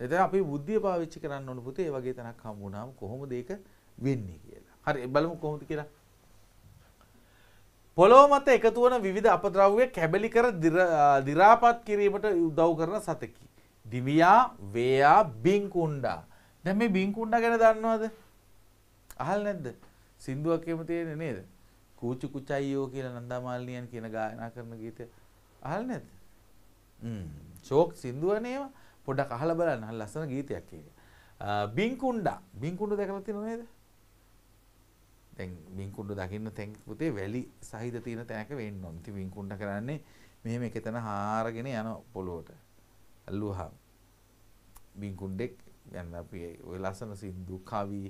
එතන අපි බුද්ධිය පාවිච්චි කරන්න ඕන පුතේ ඒ වගේ තැනක් හම්බ වුණාම කොහොමද ඒක වෙන්නේ කියලා. හරි බලමු කොහොමද කියලා. පොළොව මත එකතු වන විවිධ අපද්‍රව්‍ය කැබලි කර දිරාපත් කිරීමට උදව් කරන සතකි. දිවියා, වේයා, බින්කුණ්ඩා දැන් මේ බින්කුණ්ඩා ගැන දන්නවද? අහල් නැද්ද? සින්දුවක් එහෙම තියෙන්නේ නේද? කූචු කුචයියෝ කියලා නන්දාමාලිනියන් කියන ගායනා කරන ගීතය අහල් නැද්ද? හ්ම්. ෂෝක් සින්දුවනේ ඒවා. පොඩ්ඩක් අහලා බලන්න. හරි ලස්සන ගීතයක් ඒක. බින්කුණ්ඩා. බින්කුණ්ඩා දැකලා තියෙනව නේද? දැන් බින්කුණ්ඩා දකින්න තැන් පුතේ වැලි සහිත තියෙන තැනක වෙන්න ඕන. ඉතින් බින්කුණ්ඩා කරන්නේ මෙහෙම එකතන හාරගෙන යන පොළොවට. අල්ලුවහම. බින්කුණ්ඩෙක් දැන් අපි ওই ලස්සන සින්දු කවි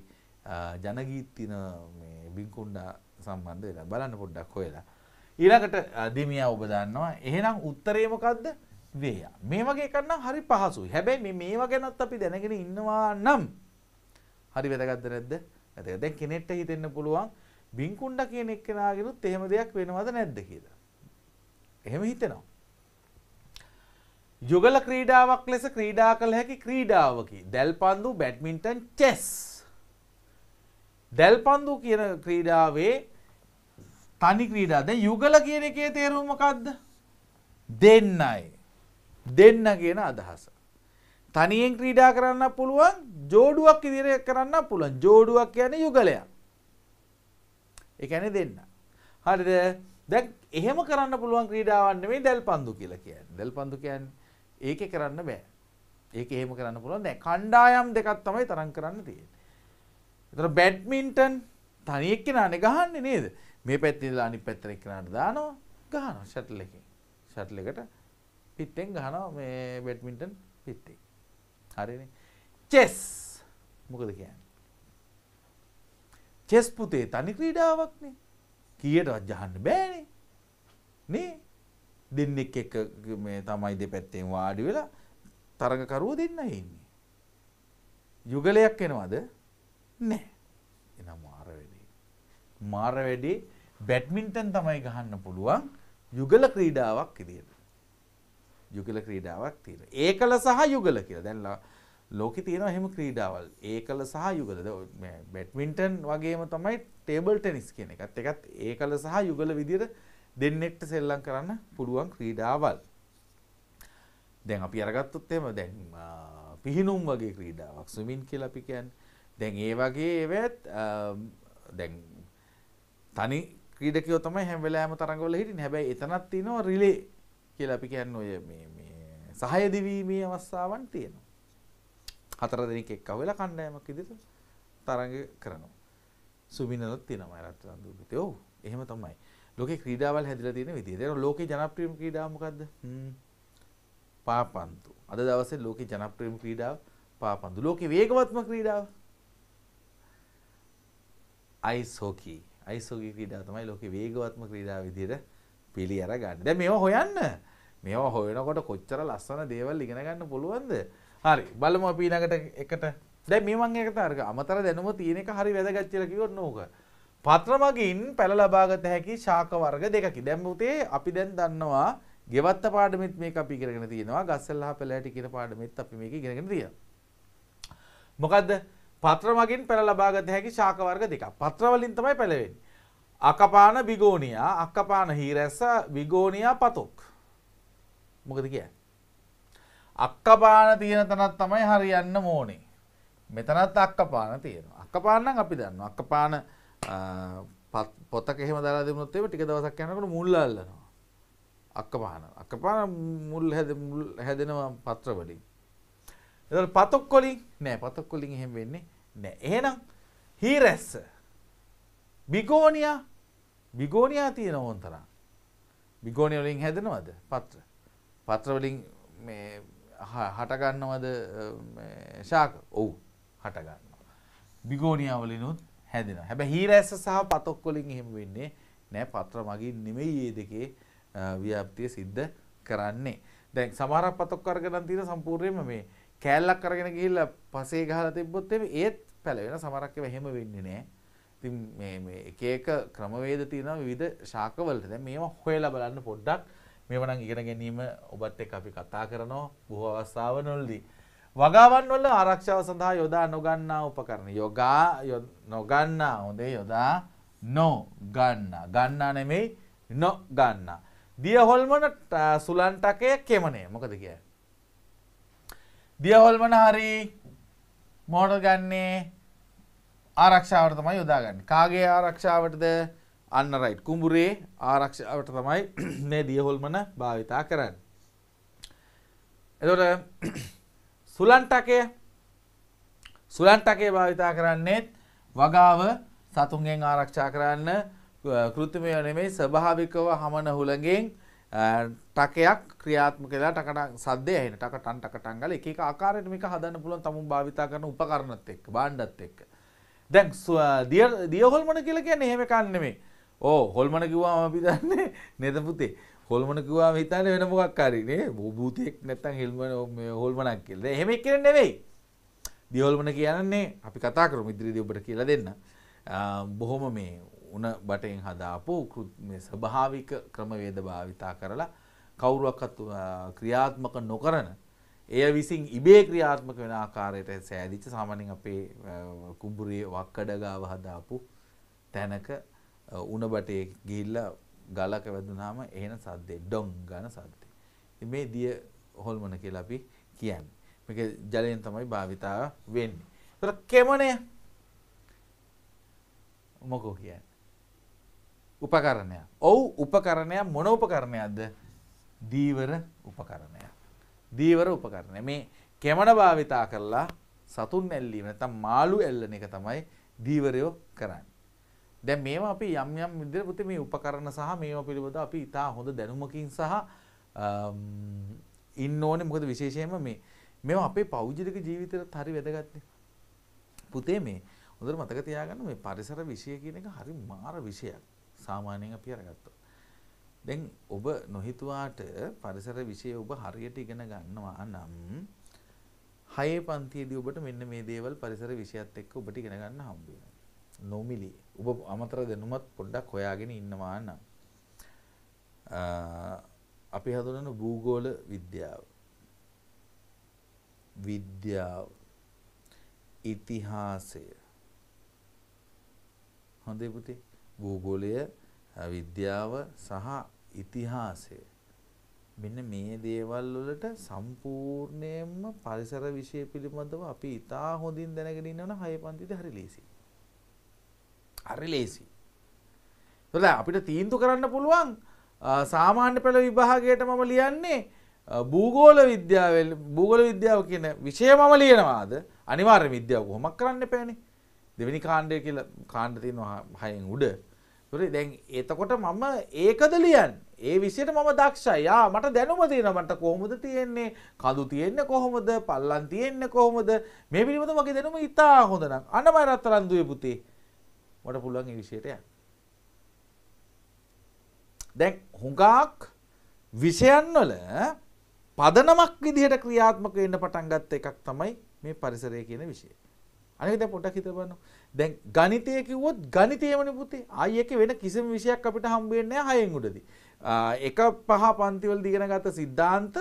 ජනගීත තින මේ බින්කුණ්ඩා සම්බන්ධ වෙලා බලන්න පොඩ්ඩක් හොයලා ඊළඟට දිමියා ඔබ දන්නවා එහෙනම් උත්තරේ මොකද්ද වේයා මේ වගේ එකක් නම් හරි පහසුයි හැබැයි මේ මේවා ගැනත් අපි දැනගෙන ඉන්නවා නම් හරි වැදගත්ද නැද්ද වැදගත් දැන් කෙනෙක්ට හිතෙන්න පුළුවන් බින්කුණ්ඩා කියන එක්කෙනාගෙනුත් එහෙම දෙයක් වෙනවද නැද්ද කියලා එහෙම හිතෙනවා යුගල ක්‍රීඩාවක් ලෙස ක්‍රීඩා කළ හැකි ක්‍රීඩාවකි. දැල් පන්දු බැඩ්මින්ටන් චෙස්. දැල් පන්දු කියන ක්‍රීඩාවේ තනි ක්‍රීඩා දැන් යුගල කියන එකේ තේරුම මොකක්ද? දෙන්නයි. දෙන්න කියන අදහස. තනියෙන් ක්‍රීඩා කරන්න පුළුවන්, ජෝඩුවක් ඉදිරියට කරන්න පුළුවන්. ජෝඩුවක් කියන්නේ යුගලයක්. ඒ කියන්නේ දෙන්න. හරිද? දැන් එහෙම කරන්න පුළුවන් ක්‍රීඩාවක් නෙමෙයි දැල් පන්දු කියලා කියන්නේ. දැල් පන්දු කියන්නේ ඒකේ කරන්න බෑ. ඒක එහෙම කරන්න පුළුවන් නෑ. කණ්ඩායම් දෙකක් තමයි තරම් කරන්න තියෙන්නේ. ඒතර බැඩ්මින්ටන් තනි එක්කෙනානේ ගහන්නේ නේද? මේ පැත්තේ ඉඳලා අනිත් පැත්තට එක්කෙනාට දානවා. ගහනවා ෂැටල් එකෙන්. ෂැටල් එකට පිටෙන් ගහනවා මේ බැඩ්මින්ටන් පිටේ. හරිනේ. චෙස් මොකද කියන්නේ? චෙස් පුතේ තනි ක්‍රීඩාවක්නේ. කීයටවත් ගහන්න බෑනේ. නේ? දෙන්නෙක් එක්ක මේ තමයි දෙපැත්තෙන් වාඩි වෙලා තරඟකරුවෝ දෙන්නයි ඉන්නේ. යුගලයක් එනවද? නැහැ. එනම් මාර වැඩේ. මාර වැඩේ බැඩ්මින්ටන් තමයි ගහන්න පුළුවන් යුගල ක්‍රීඩාවක් විදියට. යුගල ක්‍රීඩාවක් තියෙනවා. ඒකල සහ යුගල කියලා. දැන් ලෝකේ තියෙනවා එහෙම ක්‍රීඩාවල්. ඒකල සහ යුගලද මේ බැඩ්මින්ටන් වගේම තමයි ටේබල් ටෙනිස් කියන එකත්. ඒකත් ඒකල සහ යුගල විදියට දෙන්නෙක්ට සෙල්ලම් කරන්න පුළුවන් ක්‍රීඩාවල්. දැන් අපි අරගත්තොත් එහෙම දැන් පිහිනුම් වගේ ක්‍රීඩාවක් ස්විමින් කියලා අපි කියන්නේ. දැන් ඒ වගේ ඒවත් දැන් තනි ක්‍රීඩකයෝ තමයි හැම වෙලාවෙම තරඟවල හිටින්නේ. හැබැයි එතනක් තියෙනවා රිලේ කියලා අපි කියන්නේ ඔය මේ මේ සහය දිවීමේ අවස්ථාවන් තියෙනවා. හතර දෙනෙක් එක්කව වෙලා කණ්ඩායමක් ඉදිරියට තරඟ කරනවා. සුමිනලොත් තියෙනවා රත්තරන් දුර්ගිතේ. ඔව් එහෙම තමයි. ලෝකේ ක්‍රීඩාවල් හැදිලා තියෙන විදිය. දැන් ලෝකේ ජනප්‍රියම ක්‍රීඩාව මොකද්ද? පාපන්තු. අද දවසේ ලෝකේ ජනප්‍රියම ක්‍රීඩාව පාපන්තු. ලෝකේ වේගවත්ම ක්‍රීඩාව අයිස් හොකි. අයිස් හොකි ක්‍රීඩාව තමයි ලෝකේ වේගවත්ම ක්‍රීඩාව විදියට පිළි අරගන්නේ. දැන් මේවා හොයන්න. මේවා හොයනකොට කොච්චර ලස්සන දේවල් ඉගෙන ගන්න පුළුවන්ද? හරි. බලමු අපි ඊළඟට එකට දැන් මේ මං එක තරක අමතර දැනුම තියෙන එක හරි වැදගත් කියලා කිව්වොත් නෝක. පත්‍ර මගින් පැල ලබාගත හැකි ශාක වර්ග දෙකකි. දැන් පුතේ අපි දැන් දන්නවා ගෙවත්ත පාඩමෙත් මේක අපි ඉගෙනගෙන තියෙනවා. ගස්සල්හා පැලෑටි කියන පාඩමෙත් අපි මේක ඉගෙනගෙන තියෙනවා. මොකද්ද? පත්‍ර මගින් පැල ලබාගත හැකි ශාක වර්ග දෙකක්. පත්‍ර වලින් තමයි පැල වෙන්නේ. අකපාන බිගෝනියා, අක්කපාන හීරැස්ස, බිගෝනියා පතොක්. මොකද කියන්නේ? අක්කපාන තියෙන තැනක් තමයි හරියන්න ඕනේ. මෙතනත් අක්කපාන තියෙනවා. අක්කපාන නම් අපි දන්නවා. අක්කපාන පොතක එහෙම දලා දෙමුත් එහෙම ටික දවසක් යනකොට මුල් අල්ලනවා. අක්කපාන. අක්කපාන මුල් හැද මුල් හැදෙනවා පත්‍ර වලින්. ඒතකොට පතක් වලින් නෑ පතක් වලින් එහෙම වෙන්නේ නෑ. එහෙනම් හීරැස්ස බිගෝනියා බිගෝනියා තියෙන ඕන්තරම්. බිගෝනිය වලින් හැදෙනවද පත්‍ර? පත්‍ර වලින් මේ හටගන්නවද ශාක? ඔව් හටගන්නවා. බිගෝනියා වලිනුත් හැදෙනවා. හැබැයි හීරැස්ස සහ පතොක් වලින් එහෙම වෙන්නේ නෑ පත්‍ර මගින් නෙමෙයි මේ දෙකේ ව්‍යාප්තිය සිද්ධ කරන්නේ. දැන් සමහරක් පතොක් අරගෙන තියෙන සම්පූර්ණයෙන්ම මේ කෑල්ලක් අරගෙන ගිහිල්ලා පසේ ගහලා තිබ්බොත් එමේ ඒත් පැලවෙන සමහරක් ඒවා එහෙම වෙන්නේ නෑ. ඉතින් මේ මේ එක එක ක්‍රමවේද තියෙනවා විවිධ ශාකවලට. දැන් මේවා හොයලා බලන්න පොඩ්ඩක් මේවා නම් ඉගෙන ගැනීම ඔබත් එක්ක අපි කතා කරනවා බොහෝ අවස්ථාවවලදී. වගාවන් වල ආරක්ෂාව සඳහා යොදා නොගන්නා උපකරණ. යොගා නොගන්නා හොඳේ යොදා නොගන්නා. ගන්නා නෙමෙයි නොගන්නා. දියහොල්මන සුලන්ටකය කෙමනේ මොකද කිය. දියහොල්මන හරි මෝඩ ගන්නේ ආරක්ෂාවට තමයි යොදාගන්න කාගේ ආරක්ෂාවටද අන්න රයිට් කුඹුරේ ආරක්ෂාවට තමයි (clears throat) මේ දියහොල්මන භාවිතා කරන්න. එතොට සුලන්ටකය සුලන්ටකේ භාවිතා කරන්නේත් වගාව සතුන්ගෙන් ආරක්ෂා කරන්න කෘතිමය නෙමෙයි ස්වභාවිකව හමන හුළඟෙන් ටකයක් ක්‍රියාත්මක වෙලා ටකට සද්දේ ඇහෙන ටක ටන් ටක ටන් ගාලා එක එක ආකාරයට මේක හදන්න පුළුවන් තමුන් භාවිතා කරන උපකරණත් එක්ක භාණ්ඩත් එක්ක දැන් දිය හොල්මන කියලා කියන්නේ එහෙම එකක් නෙමෙයි ඕ හොල්මන කිව්වම අපි දන්නේ නේද පුතේ හොල්මන කිවවා හිතන්න වෙන මොකක් හරිනේ භූතයෙක් නැත්තම් හෙල්මන හොල්මනක් කියලා. එහෙම එක්කෙනෙක් නෙවෙයි. දියෝල්මන කියන්නේ අපි කතා කරමු ඉදිරියේදී ඔබට කියලා දෙන්න. බොහොම මේ උණ බටෙන් හදාපු මේ ස්වභාවික ක්‍රමවේද භාවිතා කරලා කවුරුවක්වත් ක්‍රියාත්මක නොකරන එය විසින් ඉබේ ක්‍රියාත්මක වෙන ආකාරයට සෑදිච්ච සාමාන්‍යයෙන් අපේ කුඹුරේ වක්කඩ ගාව හදාපු තැනක උණ බටේ ගිහිල්ලා ගලක වැදුනාම එහෙන සද්දේ ඩොං ගන සද්දේ. ඉතින් මේ දිය හොල්මන කියලා අපි කියන්නේ. මේක ජලයෙන් තමයි භාවිතා වෙන්නේ. ඒතර කෙමණය මොකෝ කියන්නේ? උපකරණයක්. ඔව් උපකරණයක් මොන උපකරණයක්ද? දීවර උපකරණයක්. දීවර උපකරණය. මේ කෙමණ භාවිතා කරලා සතුන් ඇල්ලීම නැත්නම් මාළු ඇල්ලන එක තමයි දීවරයෝ කරන්නේ. දැන් මේවා අපි යම් යම් විදිහට පුතේ මේ උපකරණ සහ මේවා පිළිබඳව අපි ඉතා හොඳ දැනුමකින් සහ ඉන්න ඕනේ මොකද විශේෂයෙන්ම මේ මේවා අපේ පෞද්ගලික ජීවිතේට හරි වැදගත්නේ. පුතේ මේ හොඳට මතක තියාගන්න මේ පරිසර විෂය කියන එක හරි මාර විෂයක්. සාමාන්‍යයෙන් අපි අරගත්තා. දැන් ඔබ නොහිතුවාට පරිසර විෂය ඔබ හරියට ඉගෙන ගන්නවා නම් හයේ පන්තියේදී ඔබට මෙන්න මේ දේවල් පරිසර විෂයත් එක්ක ඔබට ඉගෙන ගන්න හම්බ වෙනවා. නොමිලි ඔබ අමතර දැනුමත් පොඩ්ඩක් හොයාගෙන ඉන්නවා නම් අපි හඳුනන භූගෝල විද්‍යාව විද්‍යාව ඉතිහාසය හොඳේ පුතේ භූගෝලය විද්‍යාව සහ ඉතිහාසය මෙන්න මේ දේවල් වලට සම්පූර්ණයෙන්ම පරිසර විෂය පිළිබඳව අපි ඉතා හොඳින් දැනගෙන ඉන්නවනම් හය පන්තිද හරි ලේසියි හරි ලේසි. තොද අපිට තීන්දු කරන්න පුළුවන් සාමාන්‍ය පෙළ විභාගයට මම ලියන්නේ භූගෝල විද්‍යාවල් භූගල විද්‍යාව කියන විෂය මම ලියනවාද අනිවාර්ය විද්‍යාව කොහොමක් කරන්න පෑනේ දෙවෙනි කාණ්ඩය කියලා කාණ්ඩ තියෙනවා හයෙන් උඩ. ඒතර දැන් එතකොට මම ඒකද ලියන්නේ. ඒ විෂයට මම දක්ෂයි. ආ මට දැනුම තියෙනවා මට කොහොමද තියෙන්නේ? කඳු තියෙන්නේ කොහොමද? පල්ලම් තියෙන්නේ කොහොමද? මේ පිළිබඳව මගේ දැනුම ඉතා හොඳ නම් අනමරතරන් දුවේ පුතේ. මට පුළුවන් ඒ විෂයට යන්න. දැන් හුඟක් විෂයන් වල පදනමක් විදිහට ක්‍රියාත්මක වෙන්න පටන් ගත්ත එකක් තමයි මේ පරිසරය කියන විෂය. අනික දැන් පොඩ්ඩක් හිතලා බලන්න. දැන් ගණිතය කිව්වොත් ගණිතයමනේ පුතේ. ආයි එක වෙන කිසිම විෂයක් අපිට හම්බ වෙන්නේ නැහැ හයෙන් උඩදී. එක පහ පන්තිවල දිගෙන ගත්ත સિદ્ધාන්ත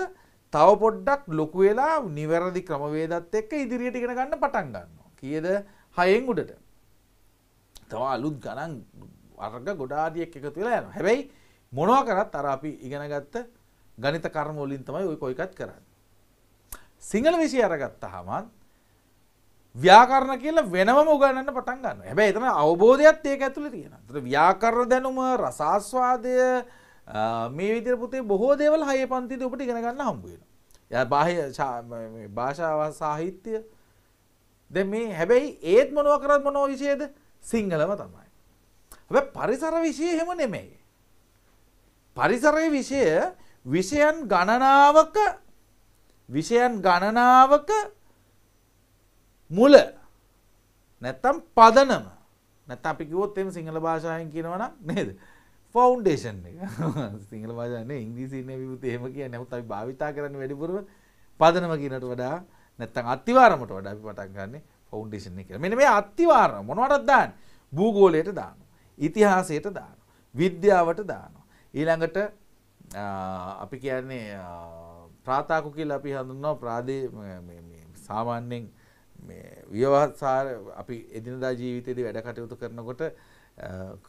තව පොඩ්ඩක් ලොකු වෙලා නිවැරදි ක්‍රමවේදත් එක්ක ඉදිරියට ඉගෙන ගන්න පටන් ගන්නවා. කීයද හයෙන් උඩට. තවා අලුත් ගණන් අර්ග ගොඩාඩියක් එකතු වෙලා යනවා. හැබැයි මොනවා කරත් අර අපි ඉගෙනගත්ත ගණිත කර්ම වලින් තමයි ওই කොයිකත් කරන්නේ. සිංහල විෂය අරගත්තාම ව්‍යාකරණ කියලා වෙනමම උගන්වන්න පටන් ගන්නවා. හැබැයි එතන අවබෝධයත් ඒක ඇතුලේ තියෙනවා. ඒතර ව්‍යාකරණ දැනුම, රසාස්වාදය මේ විදිහට පුතේ බොහෝ දේවල් හයේ පන්තිදී ඔබට ඉගෙන ගන්න හම්බ වෙනවා. එයා බාහ්‍ය භාෂාව සාහිත්‍ය දැන් මේ හැබැයි ඒත් මොනවා කරත් මොනවා විශේෂද? සිංහලම තමයි. හැබැයි පරිසර විෂය එහෙම නෙමෙයි. පරිසරයේ විෂය විෂයන් ගණනාවක විෂයන් ගණනාවක මුල නැත්තම් පදනම නැත්තම් අපි කිව්වොත් එහෙම සිංහල භාෂාවෙන් කියනවා නම් නේද? ෆවුන්ඩේෂන් එක. (laughs) සිංහල භාෂාවේ නේ ඉංග්‍රීසි නේ විවෘත එහෙම කියන්නේ. නමුත් අපි භාවිතා කරන්නේ වැඩිපුරම පදනම කියනට වඩා නැත්තම් අත්තිවාරමට වඩා අපි පටන් ගන්නෙ ෆෞන්ඩේෂන් එක මෙන මේ අත්තිවාර මොනවටත් දාන්න භූගෝලයට දාන ඉතිහාසයට දාන විද්‍යාවට දාන ඊළඟට අපි කියන්නේ ප්‍රාතාකු කියල අපි හඳුන්නවා ප්‍රාදේ සාමාන්‍යෙන් ව්‍යවහත්සාර අපි එදිනදා ජීවිතයේදී වැඩ කටයුතු කරනකොට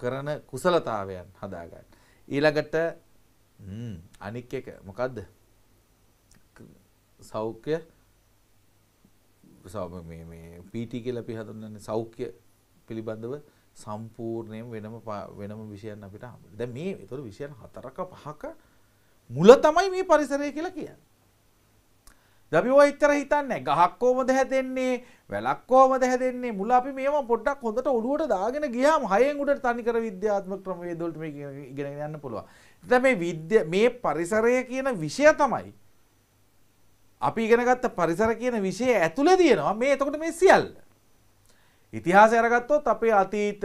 කරන කුසලතාවයන් හදාගන්න. ඊළඟට අනික් එක මොකක්ද සෞඛ්‍ය පීටි කියලා අපි හඳුන්වන්නේ සෞඛ්‍ය පිළිබඳව සම්පූර්ණයෙන් වෙනම වෙනම විෂයන් අපිට හම්බුනේ. දැන් මේ ඒතකොට විෂයන් හතරක පහක මුල තමයි මේ පරිසරය කියලා කියන්නේ. දැන් අපි ඔය ඉතර හිතන්නේ ගහක් කොහමද හැදෙන්නේ, වැලක් කොහමද හැදෙන්නේ මුල අපි මේවා පොඩ්ඩක් හොඳට ඔළුවට දාගෙන ගියාම හයෙන් උඩට තනිකර විද්‍යාත්මක ක්‍රමවේද වලට මේක ඉගෙන ගන්න පුළුවන්. දැන් මේ විද්‍ය මේ පරිසරය කියන විෂය තමයි අපි ඉගෙනගත්ත පරිසර කියන විෂය ඇතුළේ තියෙනවා මේ එතකොට මේ සියල්ල. ඉතිහාසය අරගත්තොත් අපේ අතීත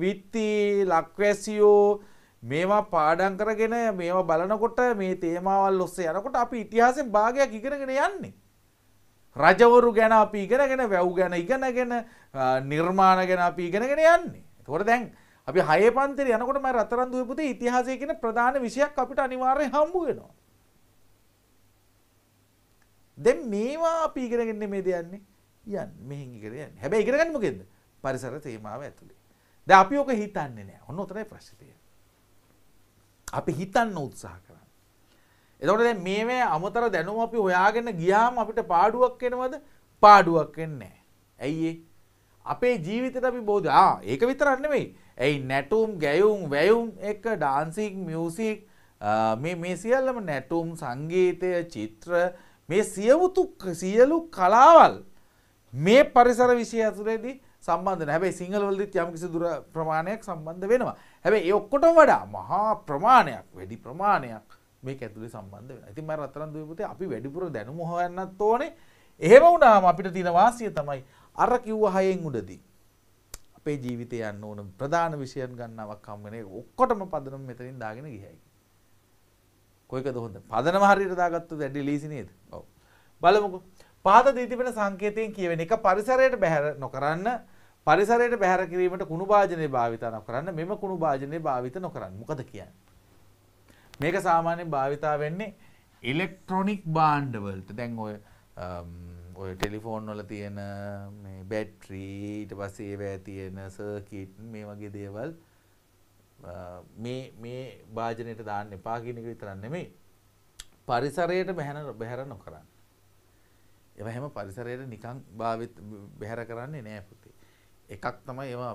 විත්ති ලක්වැසියෝ මේවා පාඩම් කරගෙන මේවා බලනකොට මේ තේමාවල් ඔස්සේ යනකොට අපි ඉතිහාසෙන් භාගයක් ඉගෙනගෙන යන්නේ. රජවරු ගැන අපි ඉගෙනගෙන වැව් ගැන ඉගෙනගෙන නිර්මාණ ගැන අපි ඉගෙනගෙන යන්නේ. එතකොට දැන් අපි හය පන්තිර යනකොට මම රතරන් දුවේ පුතේ ඉතිහාසය කියන ප්‍රධාන විෂයක් අපිට අනිවාර්යයෙන් හම්බ වෙනවා. දැන් මේවා අපි ඉගෙනගන්න මේ දෙයන්නේ යන් මෙහින් ඉගෙන යන්න. හැබැයි ඉගෙන ගන්න මොකෙන්ද? පරිසර තේමාව ඇතුලේ. දැන් අපි ඔක හිතන්නේ නැහැ. ඔන්න උතරයි ප්‍රශ්නේ තියෙන්නේ. අපි හිතන්න උත්සාහ කරන්නේ. එතකොට දැන් මේවැ අමතර දැනුම අපි හොයාගෙන ගියාම අපිට පාඩුවක් එනවද? පාඩුවක් එන්නේ ඇයි අපේ ජීවිතයට අපි බෝධ ආ ඒක විතරක් නෙමෙයි. ඇයි නැටුම්, ගැයුම්, වැයුම් එක ඩාන්සින්, මියුසික් මේ මේ සියල්ලම නැටුම්, සංගීතය, චිත්‍ර මේ සියවුතු සියලු කලාවල් මේ පරිසර විෂය ඇතුරේදී සම්බන්ධ හැබැයි සිංහලවලදිත් යම්කිසි දුර ප්‍රමාණයක් සම්බන්ධ වෙනවා හැබැයි ඒ ඔක්කොටම වඩා මහා ප්‍රමාණයක් වැඩි ප්‍රමාණයක් මේ ඇතුලේ සම්බන්ධ වෙන ඉතින් මම රත්තරන් දුවපුතේ අපි වැඩිපුර දැනුම හොයන්නත් ඕනේ එහෙම වුණාම අපිට තියෙන වාසිය තමයි අර කිව්ව හයෙන් උඩදී අපේ ජීවිතය යන්න ඕන ප්‍රධාන විෂයන් ගන්නාවක් හම්බ වෙන ඔක්කොටම පදනම මෙතනින් දාගෙන ගියයි කොයිකද හොඳ පදනම හරියට දාගත්තොත් වැඩි ලීසි නේද ඔව් බලමුකෝ පහත දී තිබෙන සංකේතයෙන් කියවෙන එක පරිසරයට බැහැර නොකරන්න පරිසරයට බැහැර කිරීමට කුණු භාජනය භාවිත නොකරන්න මෙම කුණු භාජනය භාවිත නොකරන්න මොකද කියන්නේ මේක සාමාන්‍යයෙන් භාවිතා වෙන්නේ ඉලෙක්ට්‍රොනික් භාණ්ඩ වලට දැන් ඔය ඔය ටෙලිෆෝන් වල තියෙන මේ බැටරි ඊට පස්සේ ඒවැය තියෙන සර්කිට් මේ වගේ දේවල් මේ මේ භාජනයට දාන්න එපා කියන එක විතරක් නෙමෙයි පරිසරයට බැහැර බැහැර නොකරන්න. ඒවා හැම පරිසරයට නිකන් භාවිත බැහැර කරන්නේ නෑ පුතේ. එකක් තමයි ඒවා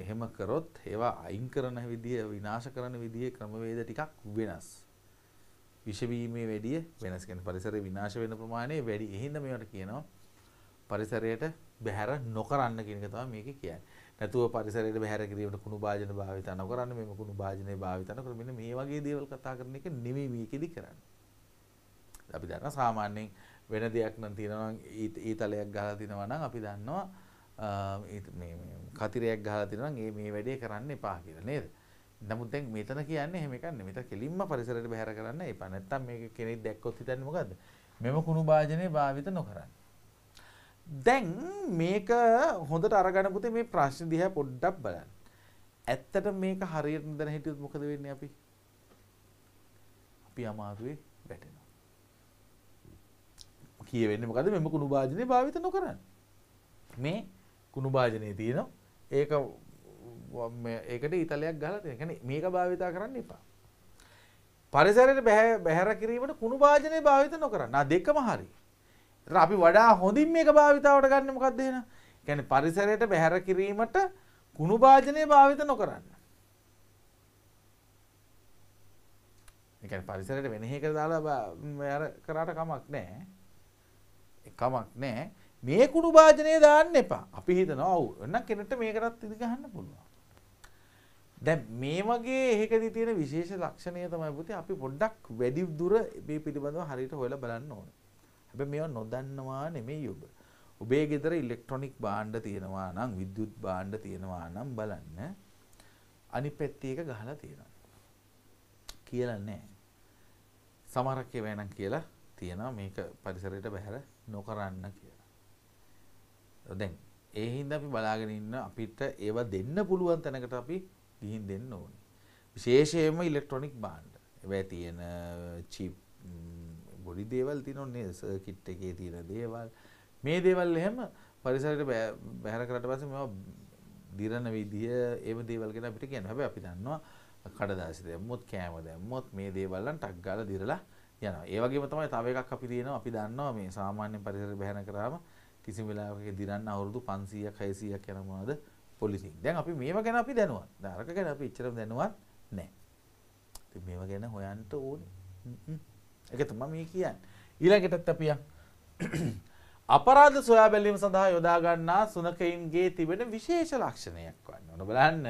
එහෙම කරොත් ඒවා අයින් කරන විදිය විනාශ කරන විදිය ක්‍රමවේද ටිකක් වෙනස්. විෂවීමේ වැඩිය වෙනස් කියන්නේ පරිසරය විනාශ වෙන ප්‍රමාණය වැඩි. එහෙනම් මේවට කියනවා පරිසරයට බැහැර නොකරන්න කියන එක තමයි මේකේ කියන්නේ. නැතුව පරිසරයට බැහැර කිරීමට කුණු භාජන භාවිත නොකරන්න මේ කුණු භාජනය භාවිත නොකර මෙන්න මේ වගේ දේවල් කතා කරන එක නෙමෙයි මේකෙදි කරන්නේ. අපි දන්නවා සාමාන්‍යයෙන් වෙන දෙයක් නම් තියෙනවා ඊතලයක් ගහලා තිනවා නම් අපි දන්නවා මේ කතිරයක් ගහලා තිනවා නම් මේ වැඩේ කරන්න එපා කියලා නේද? නමුත් දැන් මෙතන කියන්නේ එහෙම එකක් නෙමෙයි. මෙතන කෙලින්ම පරිසරයට බැහැර කරන්න එපා. නැත්තම් මේක කෙනෙක් දැක්කොත් හිතන්නේ මොකද්ද? මෙම කුණු භාජනය භාවිත නොකරන්න. දැන් මේක හොඳට අරගෙන පුතේ මේ ප්‍රශ්න දිහා පොඩ්ඩක් බලන්න. ඇත්තට මේක හරියට නිදන හිටියොත් මොකද වෙන්නේ අපි? අපි අමාරුවේ වැටෙනවා. කියවෙන්නේ මොකද මෙම කුණු භාජනය භාවිත නොකරන්න. මේ කුණු භාජනය තියෙනවා. ඒක ඒකට ඉතලයක් ගහලා තියෙනවා. කියන්නේ මේක භාවිතා කරන්න එපා. පරිසරයට බැහැර කිරීමට කුණු භාජනය භාවිත නොකරන්න. ආ දෙකම හරියි. අපි වඩා හොඳින් මේක භාවිතාවට ගන්න මොකක්ද එහෙනම්? කියන්නේ පරිසරයට බැහැර කිරීමට කුණු භාජනය භාවිත නොකරන්න. ඒ කියන්නේ පරිසරයට වෙන හේකට දාලා අර කරාට කමක් නැහැ. කමක් නැහැ. මේ කුණු භාජනය දාන්න එපා. අපි හිතනවා ඔව් එන්න කෙනෙක්ට මේකටත් ඉදි ගහන්න පුළුවන්. දැන් මේ වගේ එකකදී තියෙන විශේෂ ලක්ෂණය තමයි පුතේ අපි පොඩ්ඩක් වැඩි දුර මේ පිළිබඳව හරියට හොයලා බලන්න ඕනේ. හැබැයි මේවා නොදන්නවා නෙමෙයි ඔබ. ඔබේ ගෙදර ඉලෙක්ට්‍රොනික භාණ්ඩ තියෙනවා නම් විද්‍යුත් භාණ්ඩ තියෙනවා නම් බලන්න අනිත් පැත්තේ එක ගහලා තියෙනවා. කියලා නැහැ. සමහරක් ඒවා නම් කියලා තියෙනවා මේක පරිසරයට බැහැර නොකරන්න කියලා. දැන් ඒ හින්දා අපි බලාගෙන ඉන්න අපිට ඒවා දෙන්න පුළුවන් තැනකට අපි ගිහින් දෙන්න ඕනේ. විශේෂයෙන්ම ඉලෙක්ට්‍රොනික භාණ්ඩ. ඒවා තියෙන චිප් පොඩි දේවල් තිනොන්නේ සර්කිට් එකේ තියෙන දේවල් මේ දේවල් එහෙම පරිසරයට බැහැර කරට පස්සේ මේවා දිරන විදිය ඒව දේවල් ගැන අපිට කියන්න හැබැයි අපි දන්නවා කඩදාසි දැම්මොත් කෑම දැම්මොත් මේ දේවල් නම් ටක් ගාලා දිරලා යනවා. ඒ වගේම තමයි තව එකක් අපි තියෙනවා අපි දන්නවා මේ සාමාන්‍ය පරිසරය බැහැර කරාම කිසිම වෙලාවක දිරන්න අවුරුදු 500ක් 600ක් යන මොනවද පොලිසින්. දැන් අපි මේවා ගැන අපි දැනුවත්. දැන් අරක ගැන අපි එච්චරම දැනුවත් නැහැ. ඉතින් මේවා ගැන හොයන්න ඕනේ. හ්ම් හ්ම් එක තම මේ කියන්න. ඊළඟටත් අපිය (clears throat) අපරාධ සොයා බැලීම සඳහා යොදාගන්නා සුනකයින්ගේ තිබෙන විශේෂ ලක්ෂණයක් වන්න ඕන බලන්න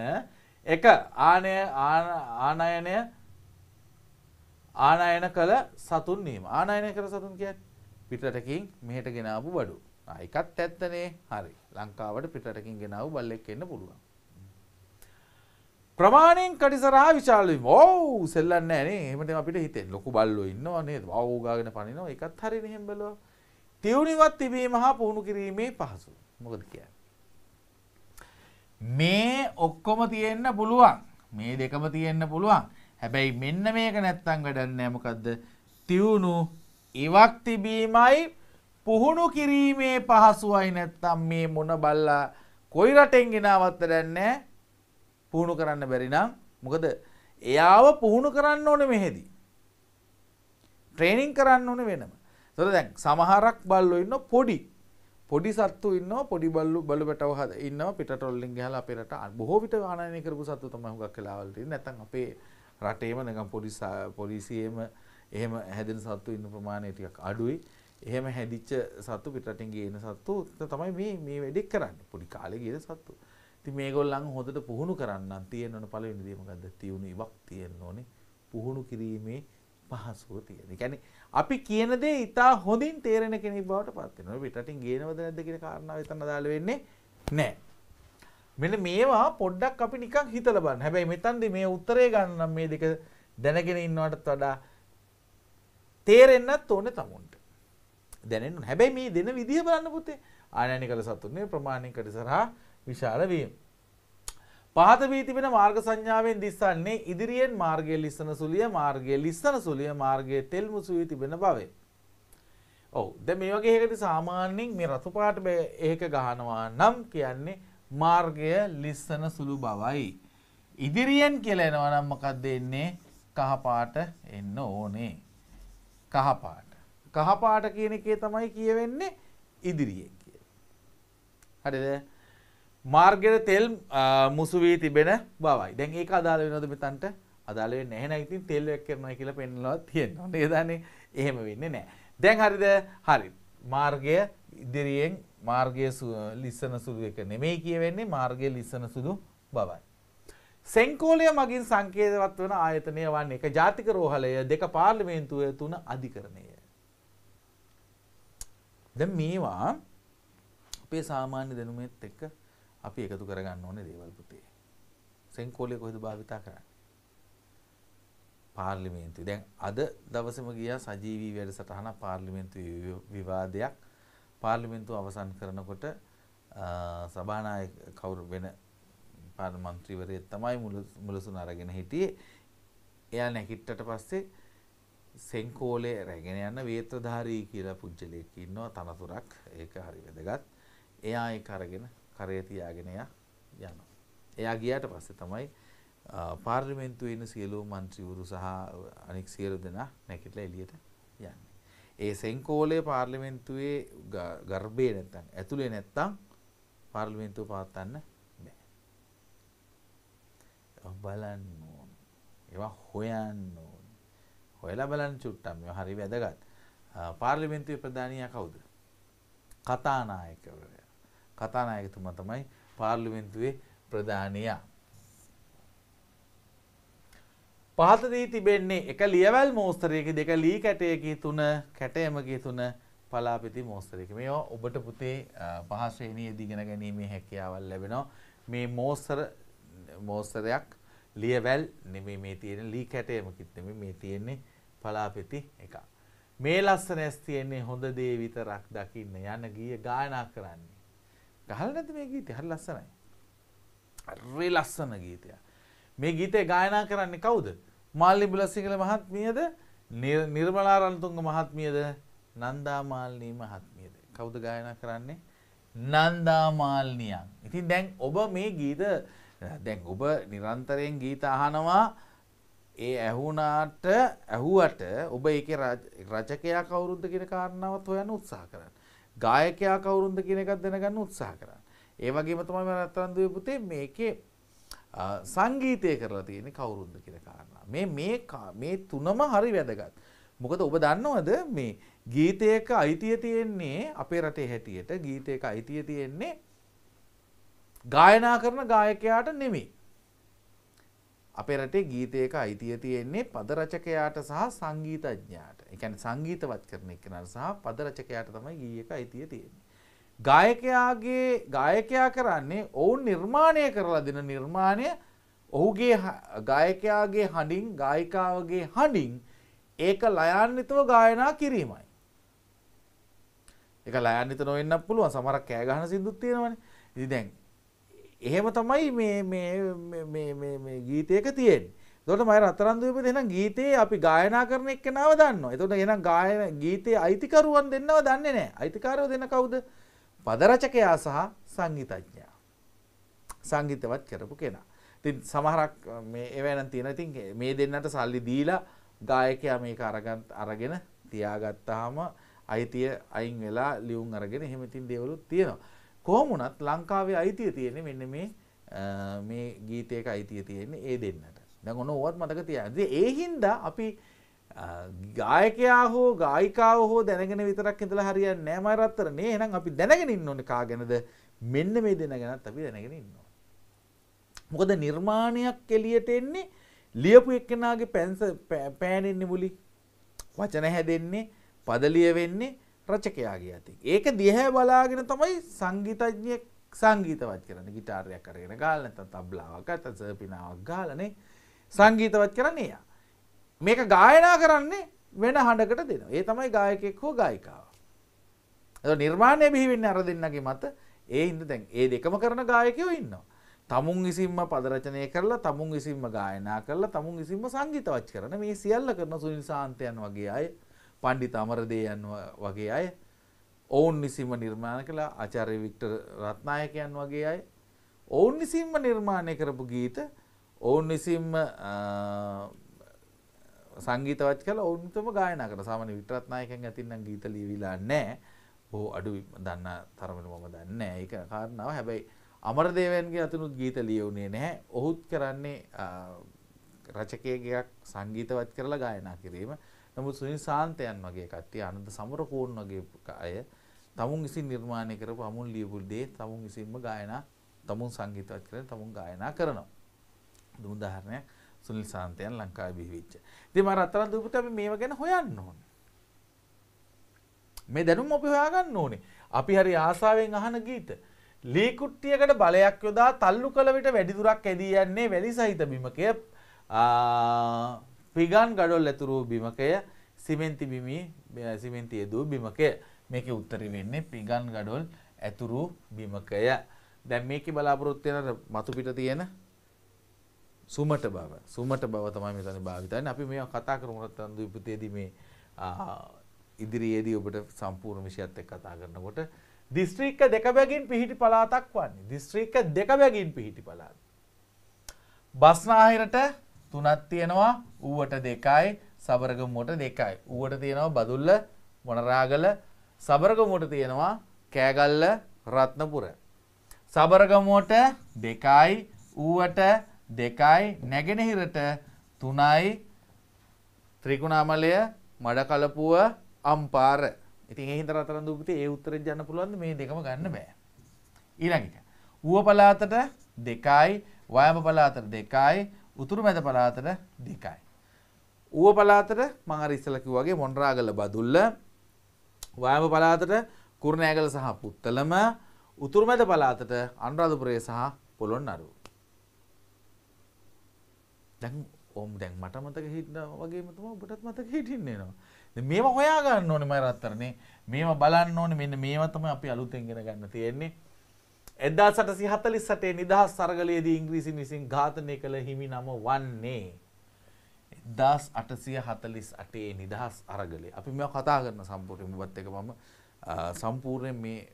එක ආනය ආනයනය ආනයන කළ සතුන් නීම ආනයනය කර සතුන් කිය පිටටකින් මෙහට ගෙනාපු බඩු එකත් ඇත්තනේ හරි ලංකාවට පිටටකින් ගෙනාව බල්ලෙක් එන්න පුළුවන් ප්‍රමාණයෙන් කටිසරහා විශාල වීම. ඔව් සෙල්ලන්නේ නැහැ නේ. එහෙමද අපිට හිතෙන්නේ. ලොකු බල්ලෝ ඉන්නවා නේද? වව් ගාගෙන පනිනවා. ඒකත් හරිනේ එහෙම බලව. තියුණුවත් තිබීම හා පුහුණු කිරීමේ පහසු. මොකද කියන්නේ? මේ ඔක්කොම තියෙන්න පුළුවන්. මේ දෙකම තියෙන්න පුළුවන්. හැබැයි මෙන්න මේක නැත්තම් වැඩක් නෑ මොකද්ද? තියුණු ඉවක් තිබීමයි පුහුණු කිරීමේ පහසුවයි නැත්තම් මේ මොන බල්ලා කොයි රටෙන් ගෙනාවත් වැඩක් නෑ. පුහුණු කරන්න බැරිනම් මොකද එයාව පුහුණු කරන්න ඕන මෙහෙදී. ට්‍රේනිං කරන්න ඕන වෙනම. තොර දැන් සමහරක් බල්ලෝ ඉන්න පොඩි පොඩි සත්තු ඉන්න පොඩි බල්ලු බල පැටව හද ඉන්න පිටොල්ලින් ගහලා අපේරට බොහෝ විට ආනයනය කරපු සත්තු තමයි හුඟක් වෙලාවලට ඉන්නේ නැත්නම් අපේ රටේම නිකන් පොඩි පොලිසියෙම එහෙම හැදෙන සත්තු ඉන්න ප්‍රමාණය ටිකක් අඩුයි. එහෙම හැදිච්ච සත්තු පිටරටින් ගේන සත්තු තමයි මේ මේ වැඩේ කරන්නේ. පොඩි කාලේ ගියන සත්තු. ඉතින් මේගොල්ලන් හොඳට පුහුණු කරන්න තියෙන්න ඕන පළවෙනි දේ මොකද්ද? තියුණු ඉවක් තියෙන්න ඕනේ. පුහුණු කිරීමේ පහසුව තියෙන. ඒ කියන්නේ අපි කියන දේ ඉතා හොඳින් තේරෙන කෙනෙක් බවට පත් වෙනවා. පිටටින් ගේනවද නැද්ද කියන කාරණාව එතන අදාළ වෙන්නේ නැහැ. මෙන්න මේවා පොඩ්ඩක් අපි නිකන් හිතලා බලන්න. හැබැයි මෙතනදී මේ උත්තරේ ගන්න නම් මේ දෙක දැනගෙන ඉන්නවටත් වඩා තේරෙන්නත් ඕනේ තමුන්ට. දැනෙන්න. හැබැයි මේ දෙන විදිහ බලන්න පුතේ. ආනයනිකල සතුන්නේ ප්‍රමාණිකට සරහා විශාල වීම. පහත වී තිබෙන මාර්ග සංඥාවෙන් දිස්සන්නේ ඉදිරියෙන් මාර්ගයේ ලිස්සන සුලිය මාර්ගයේ ලිස්සන සුලිය මාර්ගයේ තෙල් මුසු වී තිබෙන බවයි. ඔව් දැන් මේ වගේ එකකට සාමාන්‍යයෙන් මේ රතු පාට ඒක ගහනවා නම් කියන්නේ මාර්ගය ලිස්සන සුළු බවයි. ඉදිරියෙන් කියලා එනවා නම් මොකක්ද එන්නේ? කහ පාට එන්න ඕනේ. කහ පාට. කහ පාට කියන එකේ තමයි කියවෙන්නේ ඉදිරියෙන් කියලා. හරිද? මාර්ගයට තෙල් මුසු වී තිබෙන බවයි. දැන් ඒක අදාළ වෙනවද මෙතනට? අදාළ වෙන්නේ නැහැ නේද? ඉතින් තෙල් එක් කරනවා කියලා පෙන්නනවා තියෙනවා. නේදනේ? එහෙම වෙන්නේ නැහැ. දැන් හරිද? හරි. මාර්ගය ඉදිරියෙන් මාර්ගය ලිස්සන සුදු එක නෙමෙයි කියවෙන්නේ මාර්ගය ලිස්සන සුදු බවයි. සෙංකෝලය මගින් සංකේතවත් වන ආයතනය වන්නේ එක ජාතික රෝහලය දෙක පාර්ලිමේන්තුවය තුන අධිකරණය. දැන් මේවා අපේ සාමාන්‍ය දැනුමෙත් එක්ක අපි එකතු කරගන්න ඕනේ දේවල් පුතේ. සෙන්කෝලේ කොහෙද භාවිතා කරන්නේ? පාර්ලිමේන්තුවේ. දැන් අද දවසේම ගියා සජීවී වැඩසටහන පාර්ලිමේන්තුවේ විවාදයක්. පාර්ලිමේන්තුව අවසන් කරනකොට සභානායක කවුරු වෙන පාර්ලිමේන්තුවරයෙක් තමයි මුලසුන අරගෙන හිටියේ. එයා නැගිට්ටට පස්සේ සෙන්කෝලේ රැගෙන යන වේත්‍රධාරී කියලා පුජ්‍යලයක් ඉන්නවා තනතුරක්. ඒක හරි වැදගත්. එයා ඒක අරගෙන කරේ තියාගෙන එයා යනවා. එයා ගියාට පස්සේ තමයි පාර්ලිමේන්තුවේ ඉන්න සියලුම മന്ത്രിවරු සහ අනෙක් සියලු දෙනා නැගිටලා එළියට යන්නේ. ඒ සෙන්කෝලේ පාර්ලිමේන්තුවේ ගර්භයේ නැත්තම් ඇතුලේ නැත්තම් පාර්ලිමේන්තුව පවත්වන්න බෑ. බලන්න ඕන. ඒවා හොයන්න ඕන. හොයලා බලන්න චුට්ටක් මේවා හරි වැදගත්. පාර්ලිමේන්තුවේ ප්‍රධානියා කවුද? කතානායකවරයා. කතානායකතුමා තමයි පාර්ලිමේන්තුවේ ප්‍රධානියා. පහත දී තිබෙන්නේ එක ලියවැල් මෝස්තරයක දෙක ලී කැටයකි තුන කැටයමකි තුන පලාපිති මෝස්තරයක මේ ඔබට පුතේ පහශ්‍රේණී දිගෙන ගැනීමේ හැකියාවල් ලැබෙනවා මේ මෝස්තර මෝස්තරයක් ලියවැල් නෙමේ මේ තියෙන ලී කැටයමකිත් නෙමේ මේ තියෙන්නේ පලාපිති එකක් මේ ලස්සන ඇස් තියෙන්නේ හොඳ දේ විතරක් දකින්න යන ගීය ගායනා කරන්න ගහලා නැද්ද මේ ගීතය? හරි ලස්සනයි. හරි ලස්සන ගීතයක්. මේ ගීතේ ගායනා කරන්නේ කවුද? මාල්නි බුලසිංහල මහත්මියද? නිර්මලා රන්තුංග මහත්මියද? නන්දා මාල්නි මහත්මියද? කවුද ගායනා කරන්නේ? නන්දා මාල්නියන්. ඉතින් දැන් ඔබ මේ ගීත දැන් ඔබ නිරන්තරයෙන් ගීත අහනවා ඒ ඇහුණාට ඇහුවට ඔබ ඒකේ රචකයා කවුරුද්ද කියන කාරණාවත් හොයන්න උත්සාහ කරන්න. ගායකයා කවුරුන්ද කියන එකත් දැනගන්න උත්සාහ කරන්න. ඒ වගේම තමයි මම රත්තරන්දුවේ පුතේ මේකේ සංගීතය කරලා තියෙන්නේ කවුරුන්ද කියන කාරණා. මේ මේ මේ තුනම හරි වැදගත්. මොකද ඔබ දන්නවද මේ ගීතයක අයිතිය තියෙන්නේ අපේ රටේ හැටියට ගීතයක අයිතිය තියෙන්නේ ගායනා කරන ගායකයාට නෙමෙයි. අපේ රටේ ගීතයක අයිතිය තියෙන්නේ පද රචකයාට සහ සංගීතඥයාට. ඒ කියන්නේ සංගීතවත් කරන එක්කනට සහ පද රචකයාට තමයි ගීයක අයිතිය තියෙන්නේ. ගායකයාගේ ගායකයා කරන්නේ ඔවුන් නිර්මාණය කරලා දෙන නිර්මාණය ඔහුගේ ගායකයාගේ හඬින් ගායිකාවගේ හඬින් ඒක ලයාන්විතව ගායනා කිරීමයි. ඒක ලයාන්විත නොවෙන්න පුළුවන් සමහර කෑ ගහන සින්දුත් තියෙනවනේ. ඉතින් දැන් එහෙම තමයි මේ මේ මේ මේ ගීතයක තියෙන්නේ. එතකොට මම රත්තරන් දූපත එහෙනම් ගීතේ අපි ගායනා කරන එක්කනව දන්නවා. එතකොට එහෙනම් ගායන ගීතේ අයිතිකරුවන් දෙන්නව දන්නේ නැහැ. අයිතිකාරයෝ දෙන කවුද? පද රචකයා සහ සංගීතඥයා. සංගීතවත් කරපු කෙනා. ඉතින් සමහරක් මේ එවැනන් තියෙන. ඉතින් මේ දෙන්නට සල්ලි දීලා ගායකයා මේක අරගන් අරගෙන තියාගත්තාම අයිතිය අයින් වෙලා ලියුම් අරගෙන එහෙම ඉතින් දේවලුත් තියෙනවා. කොහොම වුණත් ලංකාවේ අයිතිය තියෙන්නේ මෙන්න මේ මේ ගීතයක අයිතිය තියෙන්නේ ඒ දෙන්නට. දැන් ඔන්න ඕවත් මතක තියාගන්න. ඒ හින්දා අපි ගායකයා හෝ ගායිකාව හෝ දැනගෙන විතරක් ඉඳලා හරියන්නේ නැහැ මම රත්තරනේ. එහෙනම් අපි දැනගෙන ඉන්න ඕනේ කාගෙනද? මෙන්න මේ දෙන ගැනත් අපි දැනගෙන ඉන්න ඕනේ. මොකද නිර්මාණයක් එළියට එන්නේ ලියපු එක්කෙනාගේ පැන්ස පෑනෙන්නේ මුලි. වචන හැදෙන්නේ, පද ලියවෙන්නේ රචකයාගේ අතින්. ඒක දිහා බලාගෙන තමයි සංගීතඥයෙක් සංගීතවත් කරන්නේ. গিitarයක් අරගෙන ගාලා නැත්නම් තබ්ලාවක් නැත්නම් සර්පිනාවක් ගාලානේ. සංගීතවත් කරන්නේ එයා. මේක ගායනා කරන්නේ වෙන හඬකට දෙනවා. ඒ තමයි ගායකයෙක් හෝ ගායිකාව. ඒක නිර්මාණය බිහි වෙන්නේ අර දෙන්නගේ මත. ඒ හින්දා දැන් ඒ දෙකම කරන ගායකයෝ ඉන්නවා. තමුන් විසින්ම පද රචනය කරලා තමුන් විසින්ම ගායනා කරලා තමුන් විසින්ම සංගීතවත් කරන මේ සියල්ල කරන සුනිල් සාන්තයන් වගේ අය, පණ්ඩිත අමරදේයන් වගේ අය, ඔවුන් විසින්ම නිර්මාණ කළ ආචාර්ය වික්ටර් රත්නායකයන් වගේ අය, ඔවුන් විසින්ම නිර්මාණය කරපු ගීත ඔවුන් විසින්ම සංගීතවත් කළ ඔවුන්තම ගායනා කරන සාමාන්‍ය විතරත්නායකයන් ඇතින් නම් ගීත ලියවිලා නැහැ. ඕ අඩු දන්න තරමට මම දන්නේ නැහැ. ඒක කාරණාව. හැබැයි අමරදේවයන්ගේ අතනුත් ගීත ලියුනේ නැහැ. ඔහුත් කරන්නේ රචකයෙක් සංගීතවත් කරලා ගායනා කිරීම. නමුත් සුනිල් සාන්තයන් වගේ කට්ටිය අනන්ත සමරකෝන් වගේ අය තමුන් විසින් නිර්මාණය කරපු අමුල් ලියපු දේ තමුන් විසින්ම ගායනා තමුන් සංගීතවත් කරලා තමුන් ගායනා කරනවා. උදාහරණයක් සුනිල් සාන්තයන් ලංකාවේ බිහි වෙච්ච. ඉතින් මම රත්තරන් දූපත අපි මේව ගැන හොයන්න ඕනේ. මේ දැනුම අපි හොයාගන්න ඕනේ. අපි හරි ආසාවෙන් අහන ගීත ලී කුට්ටියකට බලයක් යොදා තල්ලු කළ විට වැඩි දුරක් ඇදී යන්නේ වැලි සහිත බිමකය පිගන් ගඩොල් ඇතුරු බිමකය සිමෙන්ති බිමි සිමෙන්ති යදූ බිමකය මේකේ උත්තරේ වෙන්නේ පිගන් ගඩොල් ඇතුරු බිමකය. දැන් මේකේ බලාපොරොත්තු වෙන මතු පිට තියෙන සුමට බව සුමට බව තමයි මෙතන භාවිතන්නේ අපි මේවා කතා කරමු නැත්නම් දීපතේදී මේ ඉදිරියේදී ඔබට සම්පූර්ණ විෂයත් එක්ක කතා කරනකොට දිස්ත්‍රික්ක දෙක බැගින් පිහිටි පළාතක් වන්නේ දිස්ත්‍රික්ක දෙක බැගින් පිහිටි පළාත බස්නාහිරට තුනක් තියෙනවා ඌවට දෙකයි සබරගමුවට දෙකයි ඌවට තියෙනවා බදුල්ල මොනරාගල සබරගමුවට තියෙනවා කෑගල්ල රත්නපුර සබරගමුවට දෙකයි ඌවට දෙකයි නැගෙනහිරට තුනයි ත්‍රිකුණාමලය මඩකලපුුව අම්පාර ඉතින් ඒ හිතර අතර දුපිතේ ඒ උත්තරෙන් යන්න පුළුවන් මේ දෙකම ගන්න බෑ. ඊළඟට ඌව පළාතට දෙකයි වයඹ පළාතට දෙකයි උතුරු මැද පළාතට දෙකයි. ඌව පළාතට මම අර ඉස්සලා කිව්වාගේ මොණරාගල බදුල්ල වයඹ පළාතට කුරුණෑගල සහ පුත්තලම උතුරු මැද පළාතට අනුරාධපුරය සහ පොළොන්නරුව. දැන් ඕම් දැන් මට මතක හිටන වගේම තමයි ඔබටත් මතක හිටින්න එනවා. දැන් මේවා හොයා ගන්න ඕනේ මම රත්තරනේ. මේවා බලන්න ඕනේ මෙන්න මේවා තමයි අපි අලුතෙන් ඉගෙන ගන්න තියෙන්නේ. 1848 නිදහස් සරගලයේදී ඉංග්‍රීසින් විසින් ඝාතනය කළ හිමි නම වන්නේ 1848 නිදහස් අරගලේ. අපි මේව කතා කරන සම්පූර්ණයෙන් ඔබත් එක මම සම්පූර්ණයෙන් මේ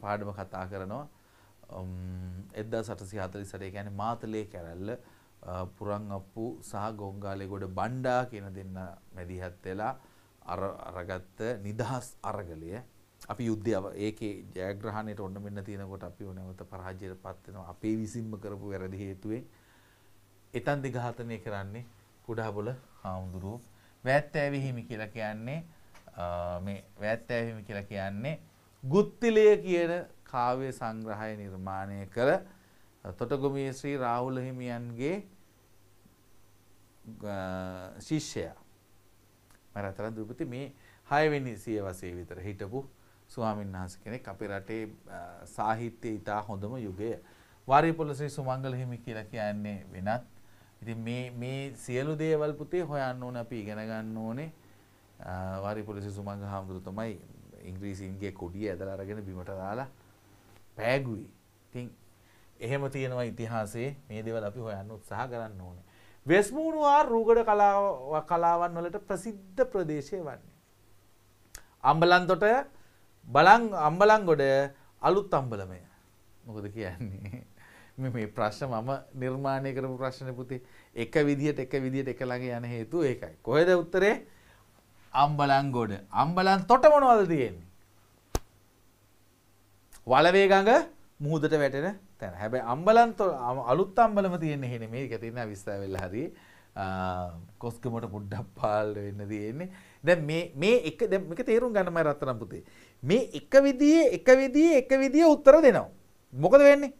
පාඩම කතා කරනවා. 1848 කියන්නේ මාතලේ කැරැල්ල පුරන් අප්පු සහ ගොංගාලේගොඩ බණ්ඩා කියන දෙන්න මැදිහත් වෙලා අර අරගත්ත නිදහස් අරගලය අපි යුද්ධය ඒකේ ජයග්‍රහණයට ඔන්න මෙන්න තියෙනකොට අපි නැවත පරාජයට පත් වෙනවා අපේ විසින්ම කරපු වැරදි හේතුවෙන් එතන් දිඝාතනය කරන්නේ කුඩාබොල හාමුදුරුවෝ වැත්තෑවිහිමි කියලා කියන්නේ මේ වැත්තෑවිහිමි කියලා කියන්නේ ගුත්තිලය කියන කාව්‍ය සංග්‍රහය නිර්මාණය කළ තොටගොමිය ශ්‍රී රාහුල හිමියන්ගේ ශිෂ්‍යයා මරතර දූපති මේ හයවෙනි සියවසේ විතර හිටපු ස්වාමීන් වහන්සේ කෙනෙක් අපේ රටේ සාහිත්‍ය ඉතා හොඳම යුගය වාරිපොළ ශ්‍රී සුමංගල හිමි කියලා කියන්නේ වෙනත් ඉතින් මේ මේ සියලු දේවල් පුතේ හොයන්න ඕන අපි ඉගෙන ගන්න ඕනේ වාරිපොළ ශ්‍රී සුමංගල හාමුදුරුවෝ තමයි ඉංග්‍රීසීන්ගේ කොඩිය ඇදලා අරගෙන බිමට දාලා පෑගුවේ. ඉතින් එහෙම තියෙනවා ඉතිහාසයේ මේ දේවල් අපි හොයන්න උත්සාහ කරන්න ඕනේ. වෙස්මූුණු ආ රූගඩ කලාවන් වලට ප්‍රසිද්ධ ප්‍රදේශය වන්නේ. අම්බලන්තොට බලං අම්බලංගොඩ අලුත් අම්බලමය මොකද කියන්නේ. මේ ප්‍රශ්න මම නිර්මාණය කරපු ප්‍රශ්න පුති එක විදිහට එක විදිහට එක ළඟ යන හේතු ඒකයි. කොහෙද උත්තරේ අම්බලන් ගොඩ අම්බලන් තොට මොනවද තියෙන්නේ. වලවේගඟ මුහුදට වැටෙන තැන හැබැයි අම්බලන්ත අලුත් අම්බලම තියෙන්නේ එහෙ නෙමෙයි ඒක තියෙන විස්තර වෙලා හරි කොස්කමට පොඩ්ඩක් පාල් වෙන්න තියෙන්නේ දැන් මේ මේ එක දැන් මේක තේරුම් ගන්න මම රත්තරන් පුතේ මේ එක විදිහේ එක විදිහේ එක විදිහේ උත්තර දෙනවා මොකද වෙන්නේ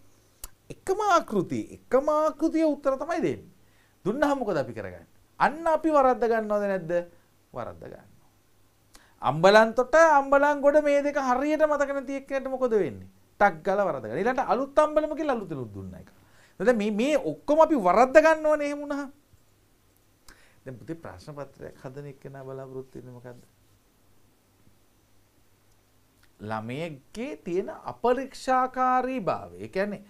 එකම ආකෘතිය එකම ආකෘතිය උත්තර තමයි දෙන්නේ දුන්නාම මොකද අපි කරගන්නේ අන්න අපි වරද්ද ගන්නවද නැද්ද වරද්ද ගන්නවා අම්බලන්තොට අම්බලන් ගොඩ මේ දෙක හරියට මතක නැති එක්කනට මොකද වෙන්නේ ටක් ගල වරද ඊළට අලුත් අම්බලම කියලා අලුත් අලුත් දුන්න එක. නේද මේ මේ ඔක්කොම අපි වරද්ද ගන්න ඕනේ එහෙම වුණා. දැන් පුතේ ප්‍රශ්න පත්‍රයක් හදන එක්කන බලාපොරොත්තු වෙන්නේ මොකද්ද? ළමයෙක්ගේ තියෙන අපරීක්ෂාකාරී භාවය. ඒ කියන්නේ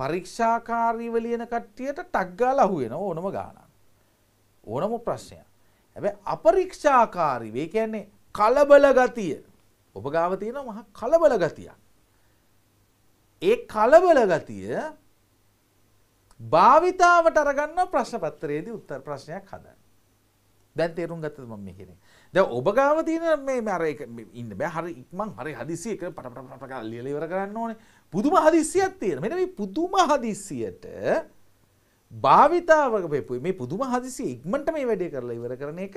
පරීක්ෂාකාරීව ලියන කට්ටියට ටක් ගාලා අහු වෙනවා ඕනම ගානක්. ඕනම ප්‍රශ්නයක්. හැබැයි අපරීක්ෂාකාරීව ඒ කියන්නේ කලබල ගතිය. ඔබ ගාව තියෙනවා මහා කලබල ගතියක්. ඒ කලබල ගතිය භාවිතාවට අරගන්න ප්‍රශ්න පත්‍රයේදී උත්තර ප්‍රශ්නයක් හදන්න. දැන් තේරුම් ගත්තද මම මේ කියන්නේ. දැන් ඔබ ගාව තියෙන මේ අර එක ඉන්න බෑ හරි ඉක්මන් හරි හදිසි එක පට පට පට කරලා ලියලා ඉවර කරන්න ඕනේ. පුදුම හදිස්සියක් තියෙන. මෙන්න මේ පුදුම හදිස්සියට භාවිතාවක පෙපුයි මේ පුදුම හදිසිය ඉක්මනට මේ වැඩේ කරලා ඉවර කරන එක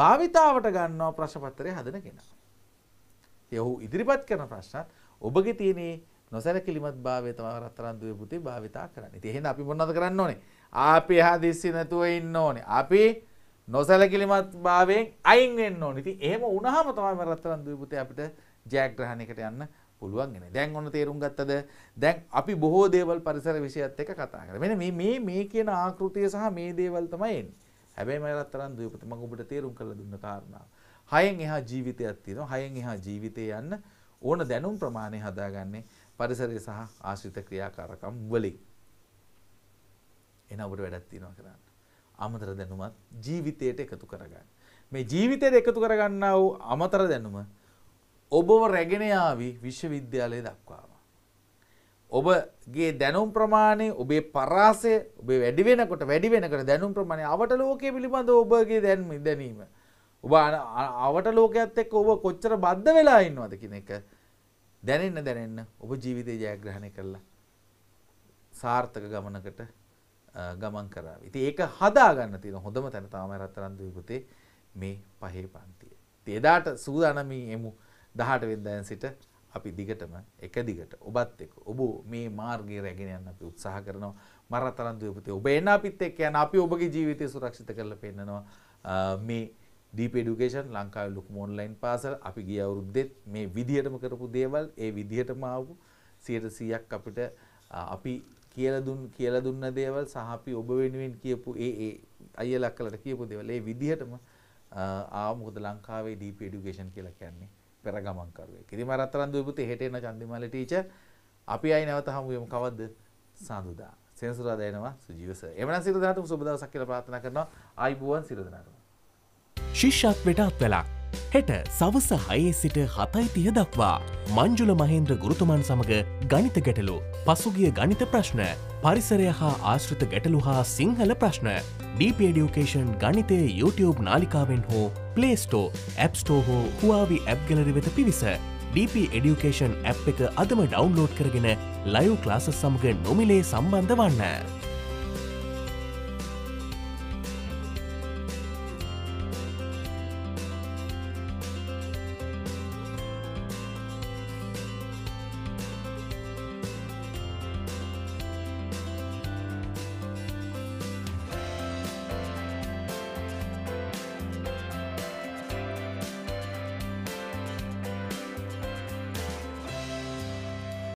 භාවිතාවට ගන්නවා ප්‍රශ්න පත්‍රය හදන කෙනා. ඒ ඔහු ඉදිරිපත් කරන ප්‍රශ්නත් ඔබගේ තියෙනේ නොසැලකිලිමත් භාවය තමයි රත්තරන් දුවේ පුතේ භාවිතා කරන්නේ. ඉතින් එහෙනම් අපි මොනවද කරන්න ඕනේ? අපි එහා දිස්සි නැතුව ඉන්න ඕනේ. අපි නොසැලකිලිමත් භාවයෙන් අයින් වෙන්න ඕනේ. ඉතින් එහෙම වුණාම තමයි රත්තරන් දුවේ පුතේ අපිට ජයග්‍රහණයකට යන්න පුළුවන් වෙන්නේ. දැන් ඔන්න තේරුම් ගත්තද? දැන් අපි බොහෝ දේවල් පරිසර විෂයත් එක්ක කතා කරා. මෙන්න මේ මේ මේ කියන ආකෘතිය සහ මේ දේවල් තමයි එන්නේ. හැබැයි මම රත්තරන් දුවේ පුතේ මම ඔබට තේරුම් කරලා දුන්න කාරණාව. හයෙන් එහා ජීවිතයක් තියෙනවා. හයෙන් එහා ජීවිතේ යන්න ඕන දැනුම් ප්‍රමාණය හදාගන්නේ පරිසරය සහ ආශ්‍රිත ක්‍රියාකාරකම් වලින්. එන ඔබට වැඩක් තියෙනවා කරන්න. අමතර දැනුමත් ජීවිතයට එකතු කරගන්න. මේ ජීවිතයට එකතු කරගන්නා වූ අමතර දැනුම ඔබව රැගෙන යාවි විශ්වවිද්‍යාලය දක්වාම. ඔබගේ දැනුම් ප්‍රමාණය ඔබේ පරාසය ඔබේ වැඩි වෙනකොට වැඩි වෙනකොට දැනුම් ප්‍රමාණය අවට ලෝකයේ පිළිබඳ ඔබගේ දැනුම දැනීම ඔබ අවට ලෝකයේත් එක්ක ඔබ කොච්චර බද්ධ වෙලා ඉන්නවද කියන එක දැනෙන්න දැනෙන්න ඔබ ජීවිතේ ජයග්‍රහණය කරලා සාර්ථක ගමනකට ගමන් කරාවි. ඉතින් ඒක හදාගන්න තියෙන හොඳම තැන තමයි රත්තරන්දු පුතේ මේ පහේ පන්තිය. ඉතින් එදාට සූදානම් එමු 18 වෙනිදාන් සිට අපි දිගටම එක දිගට ඔබත් එක්ක ඔබ මේ මාර්ගයේ රැගෙන යන්න අපි උත්සාහ කරනවා. මරතරන්දු පුතේ ඔබ එන්න අපිත් එක්ක යන අපි ඔබගේ ජීවිතය සුරක්ෂිත කරලා පෙන්නනවා. මේ දීප එඩුකේෂන් ලංකාවේ ලොකුම ඔන්ලයින් පාසල අපි ගිය අවුරුද්දෙත් මේ විදිහටම කරපු දේවල් ඒ විදිහටම ආපු 100%ක් අපිට අපි කියලා දුන් කියලා දුන්න දේවල් සහ අපි ඔබ වෙනුවෙන් කියපු ඒ ඒ අයියලා අක්කලට කියපු දේවල් ඒ විදිහටම ආව මොකද ලංකාවේ දීප එඩුකේෂන් කියලා කියන්නේ පෙර ගමන් කරුවෙක්. ඉතින් මම රත්තරන් දුවේ හෙට එන චන්දිමාලි ටීචර් අපි ආයි නැවත හමු වෙමු කවද්ද? සඳුදා. සෙන්සුරාදා එනවා සුජීව සර්. එමනම් සිර දනාතුම සුබ දවසක් කියලා ප්‍රාර්ථනා කරනවා. ආයිබුවන් සිර දනාතුම ශිෂ්‍යත්වයට අත්වලක්. හෙට සවස හයේ සිට හතයිතිය දක්වා මංජුල මහේන්ද්‍ර ගුරුතුමන් සමඟ ගනිත ගැටලු පසුගිය ගනිත ප්‍රශ්න පරිසරය හා ආශ්‍රිත ගැටලු හා සිංහල ප්‍රශ්න ඩීපඩියුකේෂන් ගනිතය YouTube නාලිකාවෙන් හෝ පලේස්ටෝ ඇප්ස්ටෝ හෝ හවාවි ඇප්ගලරි වෙත පිවිස DP එඩියුකේෂන් ඇ් එක අදම ඩවන්ලෝඩ් කරගෙන ලයු ක්ලාස සමග නොමිලේ සම්බන්ධ වන්න.